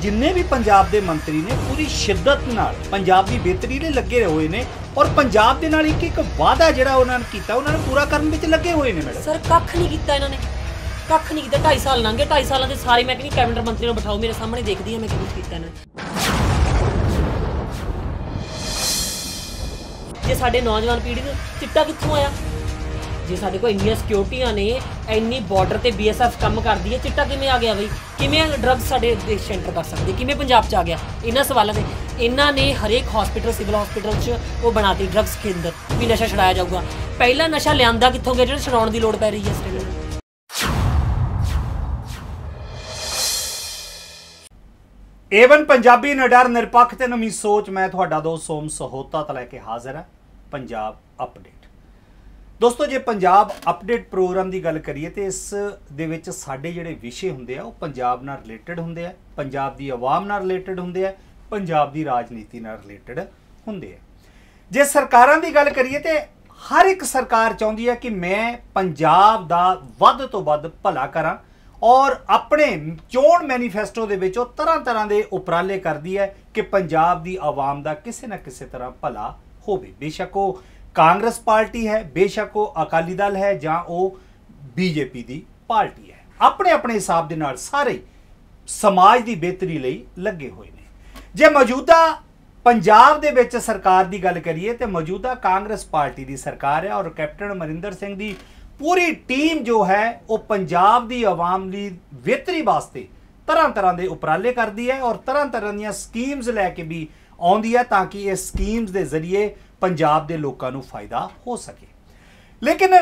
ਜਿੰਨੇ ਵੀ ਪੰਜਾਬ ਦੇ ਮੰਤਰੀ ਨੇ ਪੂਰੀ ਸ਼ਿੱਦਤ ਨਾਲ ਪੰਜਾਬ ਦੀ ਬਿਹਤਰੀ ਲਈ ਲੱਗੇ ਹੋਏ ਨੇ ਔਰ ਪੰਜਾਬ ਦੇ ਨਾਲ ਇੱਕ ਇੱਕ ਵਾਅਦਾ ਜਿਹੜਾ ਉਹਨਾਂ ਨੇ ਕੀਤਾ ਉਹਨਾਂ ਨੇ ਪੂਰਾ ਕਰਨ ਵਿੱਚ ਲੱਗੇ ਹੋਏ ਨੇ ਮੈਡਮ ਸਰ ਕੱਖ ਨਹੀਂ ਕੀਤਾ ਇਹਨਾਂ ਨੇ ਕੱਖ ਨਹੀਂ ਕੀਤਾ 2.5 ਸਾਲ ਲੰਘੇ 2.5 ਸਾਲਾਂ ਦੇ ਸਾਰੇ ਮੈਂ ਕਹਿੰਦੀ ਕੈਬਨਿਟ ਮੰਤਰੀ ਨੂੰ ਬਿਠਾਓ ਮੇਰੇ ਸਾਹਮਣੇ ਦੇਖਦੀ ਆ ਮੈਂ ਕੀ ਕੀਤਾ ਇਹਨਾਂ ਨੇ ਜੇ ਸਾਡੇ ਨੌਜਵਾਨ ਪੀੜ੍ਹੀ ਨੂੰ ਚਿੱਟਾ ਕਿੱਥੋਂ ਆਇਆ ਜੇ ਸਾਡੇ ਕੋਲ ਇੰਨੀਆਂ ਸਿਕਿਉਰਟੀਆਂ ਨੇ ਇੰਨੀ ਬਾਰਡਰ ਤੇ ਬੀਐਸਐਫ ਕੰਮ ਕਰਦੀ ਹੈ ਚਿੱਟਾ ਕਿਵੇਂ ਆ ਗਿਆ ਬਈ ਕਿਵੇਂ ਡਰੱਗ ਸਾਡੇ ਦੇਸ਼ ਸੈਂਟਰ ਕਰ ਸਕਦੇ ਕਿਵੇਂ ਪੰਜਾਬ ਚ ਆ ਗਿਆ ਇਹਨਾਂ ਸਵਾਲਾਂ ਦੇ ਇਹਨਾਂ ਨੇ ਹਰੇਕ ਹਸਪੀਟਲ ਸਿਵਲ ਹਸਪੀਟਲ ਚ ਉਹ ਬਣਾਤੀ ਡਰੱਗਸ ਕੇਂਦਰ ਵੀ ਨਸ਼ਾ ਛੜਾਇਆ ਜਾਊਗਾ ਪਹਿਲਾ ਨਸ਼ਾ ਲਿਆਂਦਾ ਕਿੱਥੋਂ ਗਿਆ ਜਿਹੜਾ ਛੜਾਉਣ ਦੀ ਲੋੜ ਪੈ ਰਹੀ ਹੈ ਇਸ ਟਾਈਮ ਏਵਨ ਪੰਜਾਬੀ ਨਿਡਰ ਨਿਰਪੱਖ ਤੇ ਨਵੀਂ ਸੋਚ ਮੈਂ ਤੁਹਾਡਾ ਦੋਸਤ ਸੋਮ ਸਹੋਤਾ ਤਲੇ ਕੇ ਹਾਜ਼ਰ ਹਾਂ ਪੰਜਾਬ ਅਪਡੇਟ ਦੋਸਤੋ ਜੇ ਪੰਜਾਬ ਅਪਡੇਟ ਪ੍ਰੋਗਰਾਮ ਦੀ ਗੱਲ ਕਰੀਏ ਤੇ ਇਸ ਦੇ ਵਿੱਚ ਸਾਡੇ ਜਿਹੜੇ ਵਿਸ਼ੇ ਹੁੰਦੇ ਆ ਉਹ ਪੰਜਾਬ ਨਾਲ ਰਿਲੇਟਡ ਹੁੰਦੇ ਆ ਪੰਜਾਬ ਦੀ ਆਵਾਮ ਨਾਲ ਰਿਲੇਟਡ ਹੁੰਦੇ ਆ ਪੰਜਾਬ ਦੀ ਰਾਜਨੀਤੀ ਨਾਲ ਰਿਲੇਟਡ ਹੁੰਦੇ ਆ ਜੇ ਸਰਕਾਰਾਂ ਦੀ ਗੱਲ ਕਰੀਏ ਤੇ ਹਰ ਇੱਕ ਸਰਕਾਰ ਚਾਹੁੰਦੀ ਹੈ ਕਿ ਮੈਂ ਪੰਜਾਬ ਦਾ ਵੱਧ ਤੋਂ ਵੱਧ ਭਲਾ ਕਰਾਂ ਔਰ ਆਪਣੇ ਚੋਣ ਮੈਨੀਫੈਸਟੋ ਦੇ ਵਿੱਚ ਉਹ ਤਰ੍ਹਾਂ ਤਰ੍ਹਾਂ ਦੇ ਉਪਰਾਲੇ ਕਰਦੀ ਹੈ ਕਿ ਪੰਜਾਬ ਦੀ ਆਵਾਮ ਦਾ ਕਿਸੇ ਨਾ ਕਿਸੇ ਤਰ੍ਹਾਂ ਭਲਾ ਹੋਵੇ ਬੇਸ਼ੱਕ ਉਹ ਕਾਂਗਰਸ ਪਾਰਟੀ ਹੈ ਬੇਸ਼ੱਕ ਉਹ ਅਕਾਲੀ ਦਲ ਹੈ ਜਾਂ ਉਹ ਬੀਜੇਪੀ ਦੀ ਪਾਰਟੀ ਹੈ ਆਪਣੇ ਆਪਣੇ ਹਿਸਾਬ ਦੇ ਨਾਲ ਸਾਰੇ ਸਮਾਜ ਦੀ ਬਿਹਤਰੀ ਲਈ ਲੱਗੇ ਹੋਏ ਨੇ ਜੇ ਮੌਜੂਦਾ ਪੰਜਾਬ ਦੇ ਵਿੱਚ ਸਰਕਾਰ ਦੀ ਗੱਲ ਕਰੀਏ ਤੇ ਮੌਜੂਦਾ ਕਾਂਗਰਸ ਪਾਰਟੀ ਦੀ ਸਰਕਾਰ ਹੈ ਔਰ ਕੈਪਟਨ ਮਰਿੰਦਰ ਸਿੰਘ ਦੀ ਪੂਰੀ ਟੀਮ ਜੋ ਹੈ ਉਹ ਪੰਜਾਬ ਦੀ ਆਵਾਮ ਦੀ ਬਿਹਤਰੀ ਵਾਸਤੇ ਤਰ੍ਹਾਂ ਤਰ੍ਹਾਂ ਦੇ ਉਪਰਾਲੇ ਕਰਦੀ ਹੈ ਔਰ ਤਰ੍ਹਾਂ ਤਰ੍ਹਾਂ ਦੀਆਂ ਸਕੀਮਸ ਲੈ ਕੇ ਵੀ ਆਉਂਦੀ ਹੈ ਤਾਂ ਕਿ ਇਹ ਸਕੀਮਸ ਦੇ ਜ਼ਰੀਏ ਪੰਜਾਬ ਦੇ ਲੋਕਾਂ ਨੂੰ ਫਾਇਦਾ ਹੋ ਸਕੇ ਲੇਕਿਨ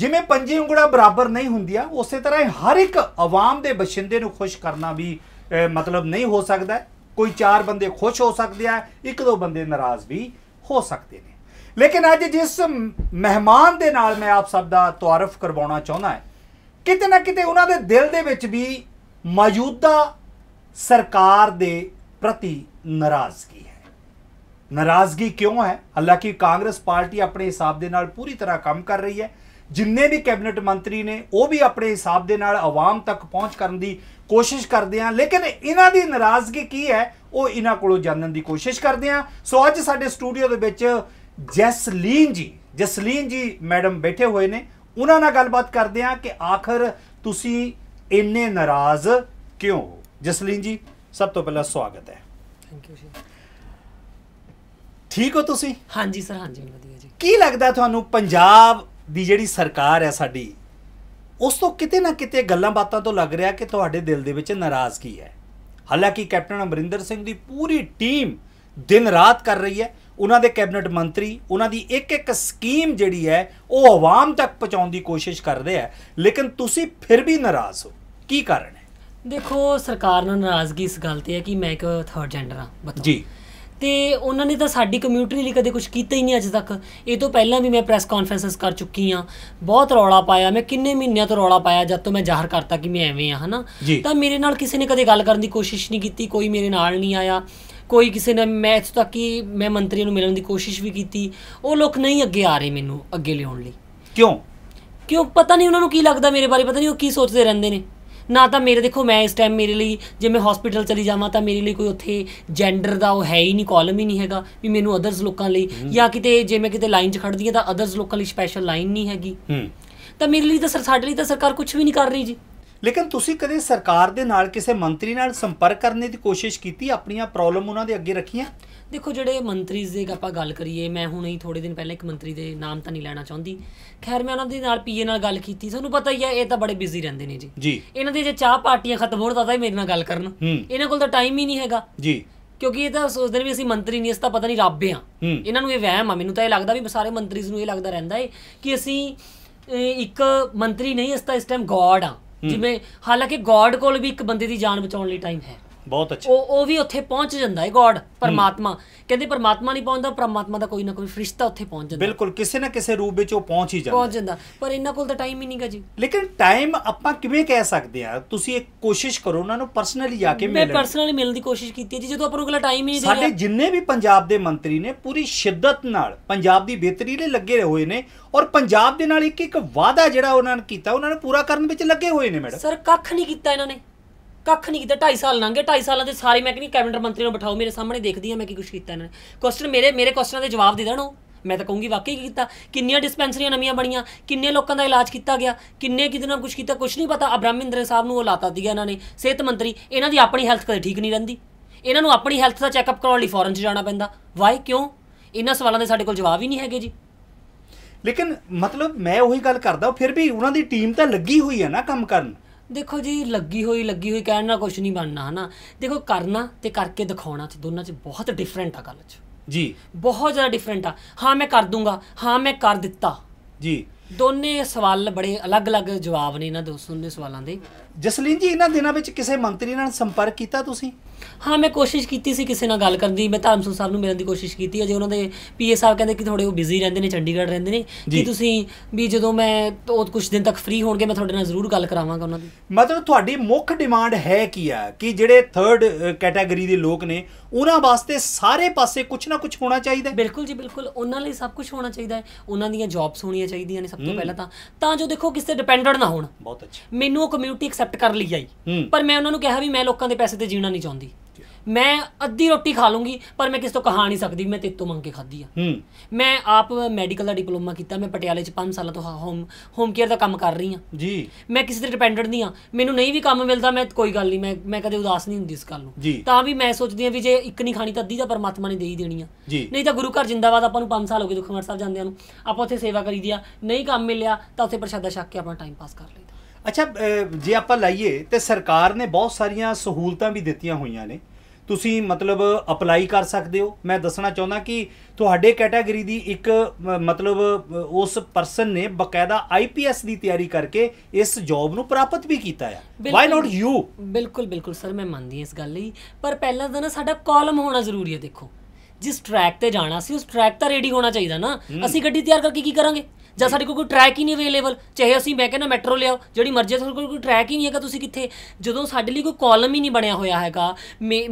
ਜਿਵੇਂ ਪੰਜੀ ਉਂਗਲਾਂ ਬਰਾਬਰ ਨਹੀਂ ਹੁੰਦੀਆਂ ਉਸੇ ਤਰ੍ਹਾਂ ਹਰ ਇੱਕ ਆਵਾਮ ਦੇ ਬਸ਼ਿੰਦੇ ਨੂੰ ਖੁਸ਼ ਕਰਨਾ ਵੀ ਮਤਲਬ ਨਹੀਂ ਹੋ ਸਕਦਾ ਕੋਈ ਚਾਰ ਬੰਦੇ ਖੁਸ਼ ਹੋ ਸਕਦੇ ਆ ਇੱਕ ਦੋ ਬੰਦੇ ਨਾਰਾਜ਼ ਵੀ ਹੋ ਸਕਦੇ ਨੇ ਲੇਕਿਨ ਅੱਜ ਜਿਸ ਮਹਿਮਾਨ ਦੇ ਨਾਲ ਮੈਂ ਆਪ ਸਭ ਦਾ ਤਾਰਫ ਕਰਵਾਉਣਾ ਚਾਹੁੰਦਾ ਹਾਂ ਕਿਤੇ ਨਾ ਕਿਤੇ ਉਹਨਾਂ ਦੇ ਦਿਲ ਦੇ ਵਿੱਚ ਵੀ ਮੌਜੂਦਾ ਸਰਕਾਰ ਦੇ ਪ੍ਰਤੀ ਨਾਰਾਜ਼ਗੀ ਨਾਰਾਜ਼ਗੀ ਕਿਉਂ ਹੈ ਹਾਲਾਂਕਿ ਕਾਂਗਰਸ ਪਾਰਟੀ ਆਪਣੇ ਹਿਸਾਬ ਦੇ ਨਾਲ ਪੂਰੀ ਤਰ੍ਹਾਂ ਕੰਮ ਕਰ ਰਹੀ ਹੈ ਜਿੰਨੇ ਵੀ ਕੈਬਨਿਟ ਮੰਤਰੀ ਨੇ ਉਹ ਵੀ ਆਪਣੇ ਹਿਸਾਬ ਦੇ ਨਾਲ ਆਵਾਮ ਤੱਕ ਪਹੁੰਚ ਕਰਨ ਦੀ ਕੋਸ਼ਿਸ਼ ਕਰਦੇ ਆ ਲੇਕਿਨ ਇਹਨਾਂ ਦੀ ਨਾਰਾਜ਼ਗੀ ਕੀ ਹੈ ਉਹ ਇਹਨਾਂ ਕੋਲੋਂ ਜਾਣਨ ਦੀ ਕੋਸ਼ਿਸ਼ ਕਰਦੇ ਆ ਸੋ ਅੱਜ ਸਾਡੇ ਸਟੂਡੀਓ ਦੇ ਵਿੱਚ ਜੈਸਲੀਨ ਜੀ ਜਸਲੀਨ ਜੀ ਮੈਡਮ ਬੈਠੇ ਹੋਏ ਨੇ ਉਹਨਾਂ ਨਾਲ ਗੱਲਬਾਤ ਕਰਦੇ ਆ ਕਿ ਆਖਰ ਤੁਸੀਂ ਇੰਨੇ ਨਾਰਾਜ਼ ਕਿਉਂ ਜਸਲੀਨ ਜੀ ਸਭ ਤੋਂ ਪਹਿਲਾਂ ਸਵਾਗਤ ਹੈ ਥੈਂਕ ਯੂ ਜੀ ਠੀਕ ਹੋ ਤੁਸੀਂ ਹਾਂਜੀ ਸਰ ਹਾਂਜੀ ਵਧੀਆ ਜੀ ਕੀ ਲੱਗਦਾ ਤੁਹਾਨੂੰ ਪੰਜਾਬ ਦੀ ਜਿਹੜੀ ਸਰਕਾਰ ਹੈ ਸਾਡੀ ਉਸ ਤੋਂ ਕਿਤੇ ਨਾ ਕਿਤੇ ਗੱਲਾਂ ਬਾਤਾਂ ਤੋਂ ਲੱਗ ਰਿਹਾ ਕਿ ਤੁਹਾਡੇ ਦਿਲ ਦੇ ਵਿੱਚ ਨਾਰਾਜ਼ਗੀ ਹੈ ਹਾਲਾਂਕਿ ਕੈਪਟਨ ਅਮਰਿੰਦਰ ਸਿੰਘ ਦੀ ਪੂਰੀ ਟੀਮ ਦਿਨ ਰਾਤ ਕਰ ਰਹੀ ਹੈ ਉਹਨਾਂ ਦੇ ਕੈਬਨਿਟ ਮੰਤਰੀ ਉਹਨਾਂ ਦੀ ਇੱਕ ਇੱਕ ਸਕੀਮ ਜਿਹੜੀ ਹੈ ਉਹ ਆਵਾਮ ਤੱਕ ਪਹੁੰਚਾਉਣ ਦੀ ਕੋਸ਼ਿਸ਼ ਕਰਦੇ ਆ ਲੇਕਿਨ ਤੁਸੀਂ ਫਿਰ ਵੀ ਨਾਰਾਜ਼ ਹੋ ਕੀ ਕਾਰਨ ਹੈ ਦੇਖੋ ਸਰਕਾਰ ਨੂੰ ਨਾਰਾਜ਼ਗੀ ਇਸ ਗੱਲ ਤੇ ਹੈ ਕਿ ਮੈਂ ਇੱਕ ਥਰਡ ਜੈਂਡਰ ਹਾਂ ਜੀ ਤੇ ਉਹਨਾਂ ਨੇ ਤਾਂ ਸਾਡੀ ਕਮਿਊਨਿਟੀ ਲਈ ਕਦੇ ਕੁਝ ਕੀਤਾ ਹੀ ਨਹੀਂ ਅੱਜ ਤੱਕ ਇਹ ਤੋਂ ਪਹਿਲਾਂ ਵੀ ਮੈਂ ਪ੍ਰੈਸ ਕਾਨਫਰੰਸਸ ਕਰ ਚੁੱਕੀ ਆ ਬਹੁਤ ਰੌਲਾ ਪਾਇਆ ਮੈਂ ਕਿੰਨੇ ਮਹੀਨਿਆਂ ਤੋਂ ਰੌਲਾ ਪਾਇਆ ਜਦ ਤੋਂ ਮੈਂ ਜ਼ਾਹਰ ਕਰਤਾ ਕਿ ਮੈਂ ਐਵੇਂ ਆ ਹਨਾ ਤਾਂ ਮੇਰੇ ਨਾਲ ਕਿਸੇ ਨੇ ਕਦੇ ਗੱਲ ਕਰਨ ਦੀ ਕੋਸ਼ਿਸ਼ ਨਹੀਂ ਕੀਤੀ ਕੋਈ ਮੇਰੇ ਨਾਲ ਨਹੀਂ ਆਇਆ ਕੋਈ ਕਿਸੇ ਨੇ ਮੈਂ ਇੱਥੋਂ ਤੱਕ ਕਿ ਮੈਂ ਮੰਤਰੀ ਨੂੰ ਮਿਲਣ ਦੀ ਕੋਸ਼ਿਸ਼ ਵੀ ਕੀਤੀ ਉਹ ਲੋਕ ਨਹੀਂ ਅੱਗੇ ਆ ਰਹੇ ਮੈਨੂੰ ਅੱਗੇ ਲਿਆਉਣ ਲਈ ਕਿਉਂ ਕਿਉਂ ਪਤਾ ਨਹੀਂ ਉਹਨਾਂ ਨੂੰ ਕੀ ਲੱਗਦਾ ਮੇਰੇ ਬਾਰੇ ਪਤਾ ਨਹੀਂ ਉਹ ਕੀ ਸੋਚਦੇ ਰਹਿੰਦੇ ਨੇ ਨਾ ਤਾਂ ਮੇਰੇ ਦੇਖੋ ਮੈਂ ਇਸ ਟਾਈਮ ਮੇਰੇ ਲਈ ਜੇ ਮੈਂ ਹਸਪੀਟਲ ਚਲੀ ਜਾਵਾਂ ਤਾਂ ਮੇਰੇ ਲਈ ਕੋਈ ਉੱਥੇ ਜੈਂਡਰ ਦਾ ਉਹ ਹੈ ਹੀ ਨਹੀਂ ਕਾਲਮ ਹੀ ਨਹੀਂ ਹੈਗਾ ਵੀ ਮੈਨੂੰ ਅਦਰਸ ਲੋਕਾਂ ਲਈ ਜਾਂ ਕਿਤੇ ਜੇ ਮੈਂ ਕਿਤੇ ਲਾਈਨ 'ਚ ਖੜਦੀ ਹਾਂ ਤਾਂ ਅਦਰਸ ਲੋਕਾਂ ਲਈ ਸਪੈਸ਼ਲ ਲਾਈਨ ਨਹੀਂ ਹੈਗੀ ਤਾਂ ਮੇਰੇ ਲਈ ਤਾਂ ਸਾਡੇ ਲਈ ਤਾਂ ਸਰਕਾਰ ਕੁਝ ਵੀ ਨਹੀਂ ਕਰ ਰਹੀ ਜੀ ਲੇਕਿਨ ਤੁਸੀਂ ਕਦੇ ਸਰਕਾਰ ਦੇ ਨਾਲ ਕਿਸੇ ਮੰਤਰੀ ਨਾਲ ਸੰਪਰਕ ਕਰਨ ਦੀ ਕੋਸ਼ਿਸ਼ ਕੀਤੀ ਆਪਣੀਆਂ ਪ੍ਰੋਬਲਮ ਉਹਨਾਂ ਦੇ ਅੱਗੇ ਰੱਖੀਆਂ ਦੇਖੋ ਜਿਹੜੇ ਮੰਤਰੀਜ਼ ਦੇ ਆਪਾਂ ਗੱਲ ਕਰੀਏ ਮੈਂ ਹੁਣੇ ਹੀ ਥੋੜੇ ਦਿਨ ਪਹਿਲਾਂ ਇੱਕ ਮੰਤਰੀ ਦੇ ਨਾਮ ਤਾਂ ਨਹੀਂ ਲੈਣਾ ਚਾਹੁੰਦੀ ਖੈਰ ਮੈਂ ਉਹਨਾਂ ਦੇ ਨਾਲ ਪੀਏ ਨਾਲ ਗੱਲ ਕੀਤੀ ਤੁਹਾਨੂੰ ਪਤਾ ਹੀ ਹੈ ਇਹ ਤਾਂ ਬੜੇ ਬਿਜ਼ੀ ਰਹਿੰਦੇ ਨੇ ਜੀ ਇਹਨਾਂ ਦੇ ਜੇ ਚਾਹ ਪਾਰਟੀਆਂ ਖਤਮ ਹੋਣ ਤਾਂ ਤਾਂ ਮੇਰੇ ਨਾਲ ਗੱਲ ਕਰਨ ਇਹਨਾਂ ਕੋਲ ਤਾਂ ਟਾਈਮ ਹੀ ਨਹੀਂ ਹੈਗਾ ਜੀ ਕਿਉਂਕਿ ਇਹ ਤਾਂ ਸੋਚਦੇ ਨੇ ਵੀ ਅਸੀਂ ਮੰਤਰੀ ਨਹੀਂ ਇਸ ਤਾਂ ਪਤਾ ਨਹੀਂ ਰੱਬ ਆ ਇਹਨਾਂ ਨੂੰ ਇਹ ਵਹਿਮ ਆ ਮੈਨੂੰ ਤਾਂ ਇਹ ਲੱਗਦਾ ਵੀ ਸਾਰੇ ਮੰਤਰੀਜ਼ ਨੂੰ ਇਹ ਲੱਗਦਾ ਰਹਿੰਦਾ ਹੈ ਕਿ ਅਸੀਂ ਇੱਕ ਮੰਤਰੀ ਨਹੀਂ ਇਸ ਤਾਂ ਇਸ ਟਾਈਮ ਗੋਡ ਆ ਜਿਵੇਂ ਹਾਲਾਂਕਿ ਗੋਡ ਕੋਲ ਵੀ ਇੱਕ ਬੰਦੇ ਦੀ ਜਾਨ ਬਚਾਉਣ ਲਈ ਟਾਈਮ ਹੈ ਬਹੁਤ ਅੱਛਾ ਉਹ ਉਹ ਵੀ ਉੱਥੇ ਪਹੁੰਚ ਜਾਂਦਾ ਹੈ ਗੋਡ ਪਰਮਾਤਮਾ ਕਹਿੰਦੇ ਪਰਮਾਤਮਾ ਨਹੀਂ ਪਹੁੰਚਦਾ ਪਰਮਾਤਮਾ ਦਾ ਕੋਈ ਨਾ ਕੋਈ ਫਰਿਸ਼ਤਾ ਉੱਥੇ ਪਹੁੰਚ ਜਾਂਦਾ ਬਿਲਕੁਲ ਕਿਸੇ ਨਾ ਕਿਸੇ ਰੂਪ ਵਿੱਚ ਉਹ ਪਹੁੰਚ ਹੀ ਜਾਂਦਾ ਪਹੁੰਚ ਜਾਂਦਾ ਪਰ ਇਹਨਾਂ ਕੋਲ ਤਾਂ ਟਾਈਮ ਹੀ ਨਹੀਂਗਾ ਜੀ ਲੇਕਿਨ ਟਾਈਮ ਆਪਾਂ ਕਿਵੇਂ ਕਹਿ ਸਕਦੇ ਆ ਤੁਸੀਂ ਇੱਕ ਕੋਸ਼ਿਸ਼ ਕਰੋ ਉਹਨਾਂ ਨੂੰ ਪਰਸਨਲੀ ਜਾ ਕੇ ਮਿਲਣ ਮੈਂ ਪਰਸਨਲੀ ਮਿਲਣ ਦੀ ਕੋਸ਼ਿਸ਼ ਕੀਤੀ ਹੈ ਜੀ ਜਦੋਂ ਆਪਾਂ ਨੂੰ ਕੋਲ ਟਾਈਮ ਹੀ ਨਹੀਂ ਦੇ ਸਾਡੇ ਜਿੰਨੇ ਵੀ ਪੰਜਾਬ ਦੇ ਮੰਤਰੀ ਨੇ ਪੂਰੀ ਸ਼ਿੱਦਤ ਨਾਲ ਪੰਜਾਬ ਦੀ ਬਿਹਤਰੀ ਲਈ ਲੱਗੇ ਹੋਏ ਨੇ ਔਰ ਪੰਜਾਬ ਦੇ ਨਾਲ ਇੱਕ ਇੱਕ ਵਾਅਦਾ ਜਿਹੜਾ ਉਹਨਾਂ ਨੇ ਕੀਤਾ ਉਹਨਾਂ ਨੇ ਪੂਰਾ ਕਰਨ ਵਿੱਚ ਲੱਗੇ ਹੋਏ ਨੇ ਮੈਡਮ ਸਰ ਕੱਖ ਨਹੀਂ ਕੀਤਾ ਇਹਨਾਂ ਨੇ ਕੱਖ ਨਹੀਂ ਕੀਤਾ 2.5 ਸਾਲ ਲੰਘੇ ਢਾਈ 2.5 ਸਾਲਾਂ ਦੇ ਸਾਰੇ ਮੈਂ ਕਹਿੰਦੀ ਕੈਬਨਿਟ ਮੰਤਰੀ ਨੂੰ ਬਿਠਾਓ ਮੇਰੇ ਸਾਹਮਣੇ ਦੇਖਦੀ ਆ ਮੈਂ ਕੀ ਕੁਝ ਕੀਤਾ ਇਹਨਾਂ ਨੇ ਕੁਐਸਚਨ ਮੇਰੇ ਮੇਰੇ ਕੁਐਸਚਨਾਂ ਦੇ ਜਵਾਬ ਦੇ ਦੇਣ ਉਹ ਮੈਂ ਤਾਂ ਕਹੂੰਗੀ ਵਾਕਈ ਕੀ ਕੀਤਾ ਕਿੰਨੀਆਂ ਡਿਸਪੈਂਸਰੀਆਂ ਨਵੀਆਂ ਬਣੀਆਂ ਕਿੰਨੇ ਲੋਕਾਂ ਦਾ ਇਲਾਜ ਕੀਤਾ ਗਿਆ ਕਿੰਨੇ ਕਿਦਾਂ ਨਾ ਕੁਝ ਕੀਤਾ ਕੁਝ ਨਹੀਂ ਪਤਾ ਅਬਰਾਮਿੰਦਰ ਸਾਹਿਬ ਨੂੰ ਉਹ ਲਾਤਾ ਦੀਗਾ ਇਹਨਾਂ ਨੇ ਸਿਹਤ ਮੰਤਰੀ ਇਹਨਾਂ ਦੀ ਆਪਣੀ ਹੈਲਥ ਕਦੇ ਠੀਕ ਨਹੀਂ ਰਹਿੰਦੀ ਇਹਨਾਂ ਨੂੰ ਆਪਣੀ ਹੈਲਥ ਦਾ ਚੈੱਕਅਪ ਕਰਾਉਣ ਲਈ ਫੋਰਨ 'ਚ ਜਾਣਾ ਪੈਂਦਾ ਵਾਈ ਕਿਉਂ ਇਹਨਾਂ ਸਵਾਲਾਂ ਦੇ ਸਾਡੇ ਕੋਲ ਜਵਾਬ ਹੀ ਨਹੀਂ ਹੈਗੇ ਜੀ ਲੇਕਿਨ ਮਤਲਬ ਮੈਂ ਉਹੀ ਗੱਲ ਕਰਦਾ ਫਿਰ ਵੀ ਉਹਨਾਂ ਦੀ ਟੀਮ ਤਾਂ ਲੱਗੀ ਹੋਈ ਹੈ ਨਾ ਕੰਮ ਕਰਨ ਦੇਖੋ ਜੀ ਲੱਗੀ ਹੋਈ ਲੱਗੀ ਹੋਈ ਕਹਿਣ ਨਾਲ ਕੁਝ ਨਹੀਂ ਬਣਨਾ ਹਨਾ ਦੇਖੋ ਕਰਨਾ ਤੇ ਕਰਕੇ ਦਿਖਾਉਣਾ ਤੇ ਦੋਨਾਂ ਚ ਬਹੁਤ ਡਿਫਰੈਂਟ ਆ ਗੱਲ ਚ ਜੀ ਬਹੁਤ ਜ਼ਿਆਦਾ ਡਿਫਰੈਂਟ ਆ ਹਾਂ ਮੈਂ ਕਰ ਦੂੰਗਾ ਹਾਂ ਮੈਂ ਕਰ ਦਿੱਤਾ ਜੀ ਦੋਨੇ ਸਵਾਲ ਬੜੇ ਅਲੱਗ-ਅਲੱਗ ਜਵਾਬ ਨੇ ਇਹਨਾਂ ਦੋਸਤਾਂ ਦੇ ਸਵਾਲਾਂ ਦੇ ਜਸਲੀਨ ਜੀ ਇਹਨਾਂ ਦਿਨਾਂ ਵਿੱਚ ਕਿਸੇ ਮੰਤਰੀ ਨਾਲ ਸੰਪਰਕ ਕੀਤਾ ਤੁਸੀਂ ਹਾਂ ਮੈਂ ਕੋਸ਼ਿਸ਼ ਕੀਤੀ ਸੀ ਕਿਸੇ ਨਾਲ ਗੱਲ ਕਰਨ ਦੀ ਮੈਂ ਧਰਮਸੂ ਸਾਹਿਬ ਨੂੰ ਮਿਲਣ ਦੀ ਕੋਸ਼ਿਸ਼ ਕੀਤੀ ਅਜੇ ਉਹਨਾਂ ਦੇ ਪੀਏ ਸਾਹਿਬ ਕਹਿੰਦੇ ਕਿ ਥੋੜੇ ਉਹ ਬਿਜ਼ੀ ਰਹਿੰਦੇ ਨੇ ਚੰਡੀਗੜ੍ਹ ਰਹਿੰਦੇ ਨੇ ਕਿ ਤੁਸੀਂ ਵੀ ਜਦੋਂ ਮੈਂ ਉਹ ਕੁਝ ਦਿਨ ਤੱਕ ਫ੍ਰੀ ਹੋਣਗੇ ਮੈਂ ਤੁਹਾਡੇ ਨਾਲ ਜ਼ਰੂਰ ਗੱਲ ਕਰਾਵਾਂਗਾ ਉਹਨਾਂ ਦੀ ਮਤਲਬ ਤੁਹਾਡੀ ਮੁੱਖ ਡਿਮਾਂਡ ਹੈ ਕੀ ਆ ਕਿ ਜਿਹੜੇ ਥਰਡ ਕੈਟਾਗਰੀ ਦੇ ਲੋਕ ਨੇ ਉਹਨਾਂ ਵਾਸਤੇ ਸਾਰੇ ਪਾਸੇ ਕੁਝ ਨਾ ਕੁਝ ਹੋਣਾ ਚਾਹੀਦਾ ਹੈ ਬਿਲਕੁਲ ਜੀ ਬਿਲਕੁਲ ਉਹਨਾਂ ਲਈ ਸਭ ਕੁਝ ਹੋਣਾ ਚਾਹੀਦਾ ਹੈ ਉਹਨਾਂ ਦੀਆਂ ਜੌਬਸ ਹੋਣੀਆਂ ਚਾਹੀਦੀਆਂ ਨੇ ਸਭ ਤੋਂ ਪਹਿਲਾਂ ਤਾਂ ਤਾਂ ਜੋ ਦੇਖੋ ਕਿਸੇ ਡਿਪੈਂਡੈਂਟ ਨਾ ਹੋਣ ਬਹੁਤ ਅੱਛਾ ਮੈਨੂੰ ਉਹ ਕਮਿਊਨਿਟੀ ਐਕਸੈਪਟ ਕਰ ਲਈ ਆਈ ਪਰ ਮੈਂ ਉਹਨਾਂ ਨੂੰ ਕਿਹਾ ਵੀ ਮੈਂ ਲੋਕਾਂ ਦੇ ਪੈਸੇ ਤੇ ਜੀਣਾ ਨਹੀਂ ਚਾਹੁੰਦੀ ਮੈਂ ਅੱਧੀ ਰੋਟੀ ਖਾ ਲੂੰਗੀ ਪਰ ਮੈਂ ਕਿਸੇ ਤੋਂ ਕਹਾ ਨਹੀਂ ਸਕਦੀ ਮੈਂ ਤੇਤੋਂ ਤੋਂ ਮੰਗ ਕੇ ਖਾਦੀ ਆ ਮੈਂ ਆਪ ਮੈਡੀਕਲ ਦਾ ਡਿਪਲੋਮਾ ਕੀਤਾ ਮੈਂ ਪਟਿਆਲੇ 'ਚ 5 ਸਾਲਾਂ ਤੋਂ ਹੋਮ ਹੋਮ ਕੇਅਰ ਦਾ ਕੰਮ ਕਰ ਰਹੀ ਆ ਜੀ ਮੈਂ ਕਿਸੇ ਤੇ ਡਿਪੈਂਡੈਂਟ ਨਹੀਂ ਆ ਮੈਨੂੰ ਨਹੀਂ ਵੀ ਕੰਮ ਮਿਲਦਾ ਮੈਂ ਕੋਈ ਗੱਲ ਨਹੀਂ ਮੈਂ ਮੈਂ ਕਦੇ ਉਦਾਸ ਨਹੀਂ ਹੁੰਦੀ ਇਸ ਗੱਲ ਨੂੰ ਤਾਂ ਵੀ ਮੈਂ ਸੋਚਦੀ ਆ ਵੀ ਜੇ ਇੱਕ ਨਹੀਂ ਖਾਣੀ ਤਾਂ ਅੱਧੀ ਤਾਂ ਪਰਮਾਤਮਾ ਨੇ ਦੇ ਹੀ ਦੇਣੀ ਆ ਨਹੀਂ ਤਾਂ ਗੁਰੂ ਘਰ ਜਿੰਦਾਬਾਦ ਆਪਾਂ ਨੂੰ 5 ਸਾਲ ਹੋ ਗਏ ਦੁਖਮਰ ਸਾਹਿਬ ਜਾਂਦਿਆਂ ਨੂੰ ਆਪਾਂ ਉੱਥੇ ਸੇਵਾ ਕਰੀਦੀ ਆ ਨਹੀਂ ਕੰਮ ਮਿਲਿਆ ਤਾਂ ਉੱਥੇ ਪ੍ਰਸ਼ਾਦਾ ਛੱਕ ਕੇ ਆਪਣਾ ਟਾਈਮ ਪਾਸ ਕਰ ਲਈਦਾ ਅੱਛਾ ਜੇ ਆਪਾਂ ਲਾਈਏ ਤੇ ਸਰਕਾਰ ਨੇ ਬਹੁਤ ਸਾਰੀਆਂ ਸਹੂਲਤਾਂ ਵੀ ਦਿੱਤੀਆਂ ਹੋਈਆਂ ਨੇ ਤੁਸੀਂ ਮਤਲਬ ਅਪਲਾਈ ਕਰ ਸਕਦੇ ਹੋ ਮੈਂ ਦੱਸਣਾ ਚਾਹੁੰਦਾ ਕਿ ਤੁਹਾਡੇ ਕੈਟਾਗਰੀ ਦੀ ਇੱਕ ਮਤਲਬ ਉਸ ਪਰਸਨ ਨੇ ਬਕਾਇਦਾ ਆਈਪੀਐਸ ਦੀ ਤਿਆਰੀ ਕਰਕੇ ਇਸ ਜੌਬ ਨੂੰ ਪ੍ਰਾਪਤ ਵੀ ਕੀਤਾ ਆ ਵਾਈ ਨਾਟ ਯੂ ਬਿਲਕੁਲ ਬਿਲਕੁਲ ਸਰ ਮੈਂ ਮੰਨਦੀ ਇਸ ਗੱਲ ਲਈ ਪਰ ਪਹਿਲਾਂ ਤਾਂ ਨਾ ਸਾਡਾ ਕਾਲਮ ਹੋਣਾ ਜ਼ਰੂਰੀ ਹੈ ਦੇਖੋ ਜਿਸ ਟਰੈਕ ਤੇ ਜਾਣਾ ਸੀ ਉਸ ਟਰੈਕ ਤਾਂ ਰੈਡੀ ਹੋਣਾ ਚਾਹੀਦਾ ਨਾ ਅਸੀਂ ਗੱਡੀ ਤਿਆਰ ਕਰਕੇ ਕੀ ਕਰਾਂਗੇ ਜਾਂ ਸਾਡੇ ਕੋਲ ਕੋਈ ਟਰੈਕ ਹੀ ਨਹੀਂ ਅਵੇਲੇਬਲ ਚਾਹੇ ਅਸੀਂ ਮੈਂ ਕਹਿੰਦਾ ਮੈਟਰੋ ਲਿਆਓ ਜਿਹੜੀ ਮਰਜ਼ੀ ਸਾਡੇ ਕੋਲ ਕੋਈ ਟਰੈਕ ਹੀ ਨਹੀਂ ਹੈਗਾ ਤੁਸੀਂ ਕਿੱਥੇ ਜਦੋਂ ਸਾਡੇ ਲਈ ਕੋਈ ਕਾਲਮ ਹੀ ਨਹੀਂ ਬਣਿਆ ਹੋਇਆ ਹੈਗਾ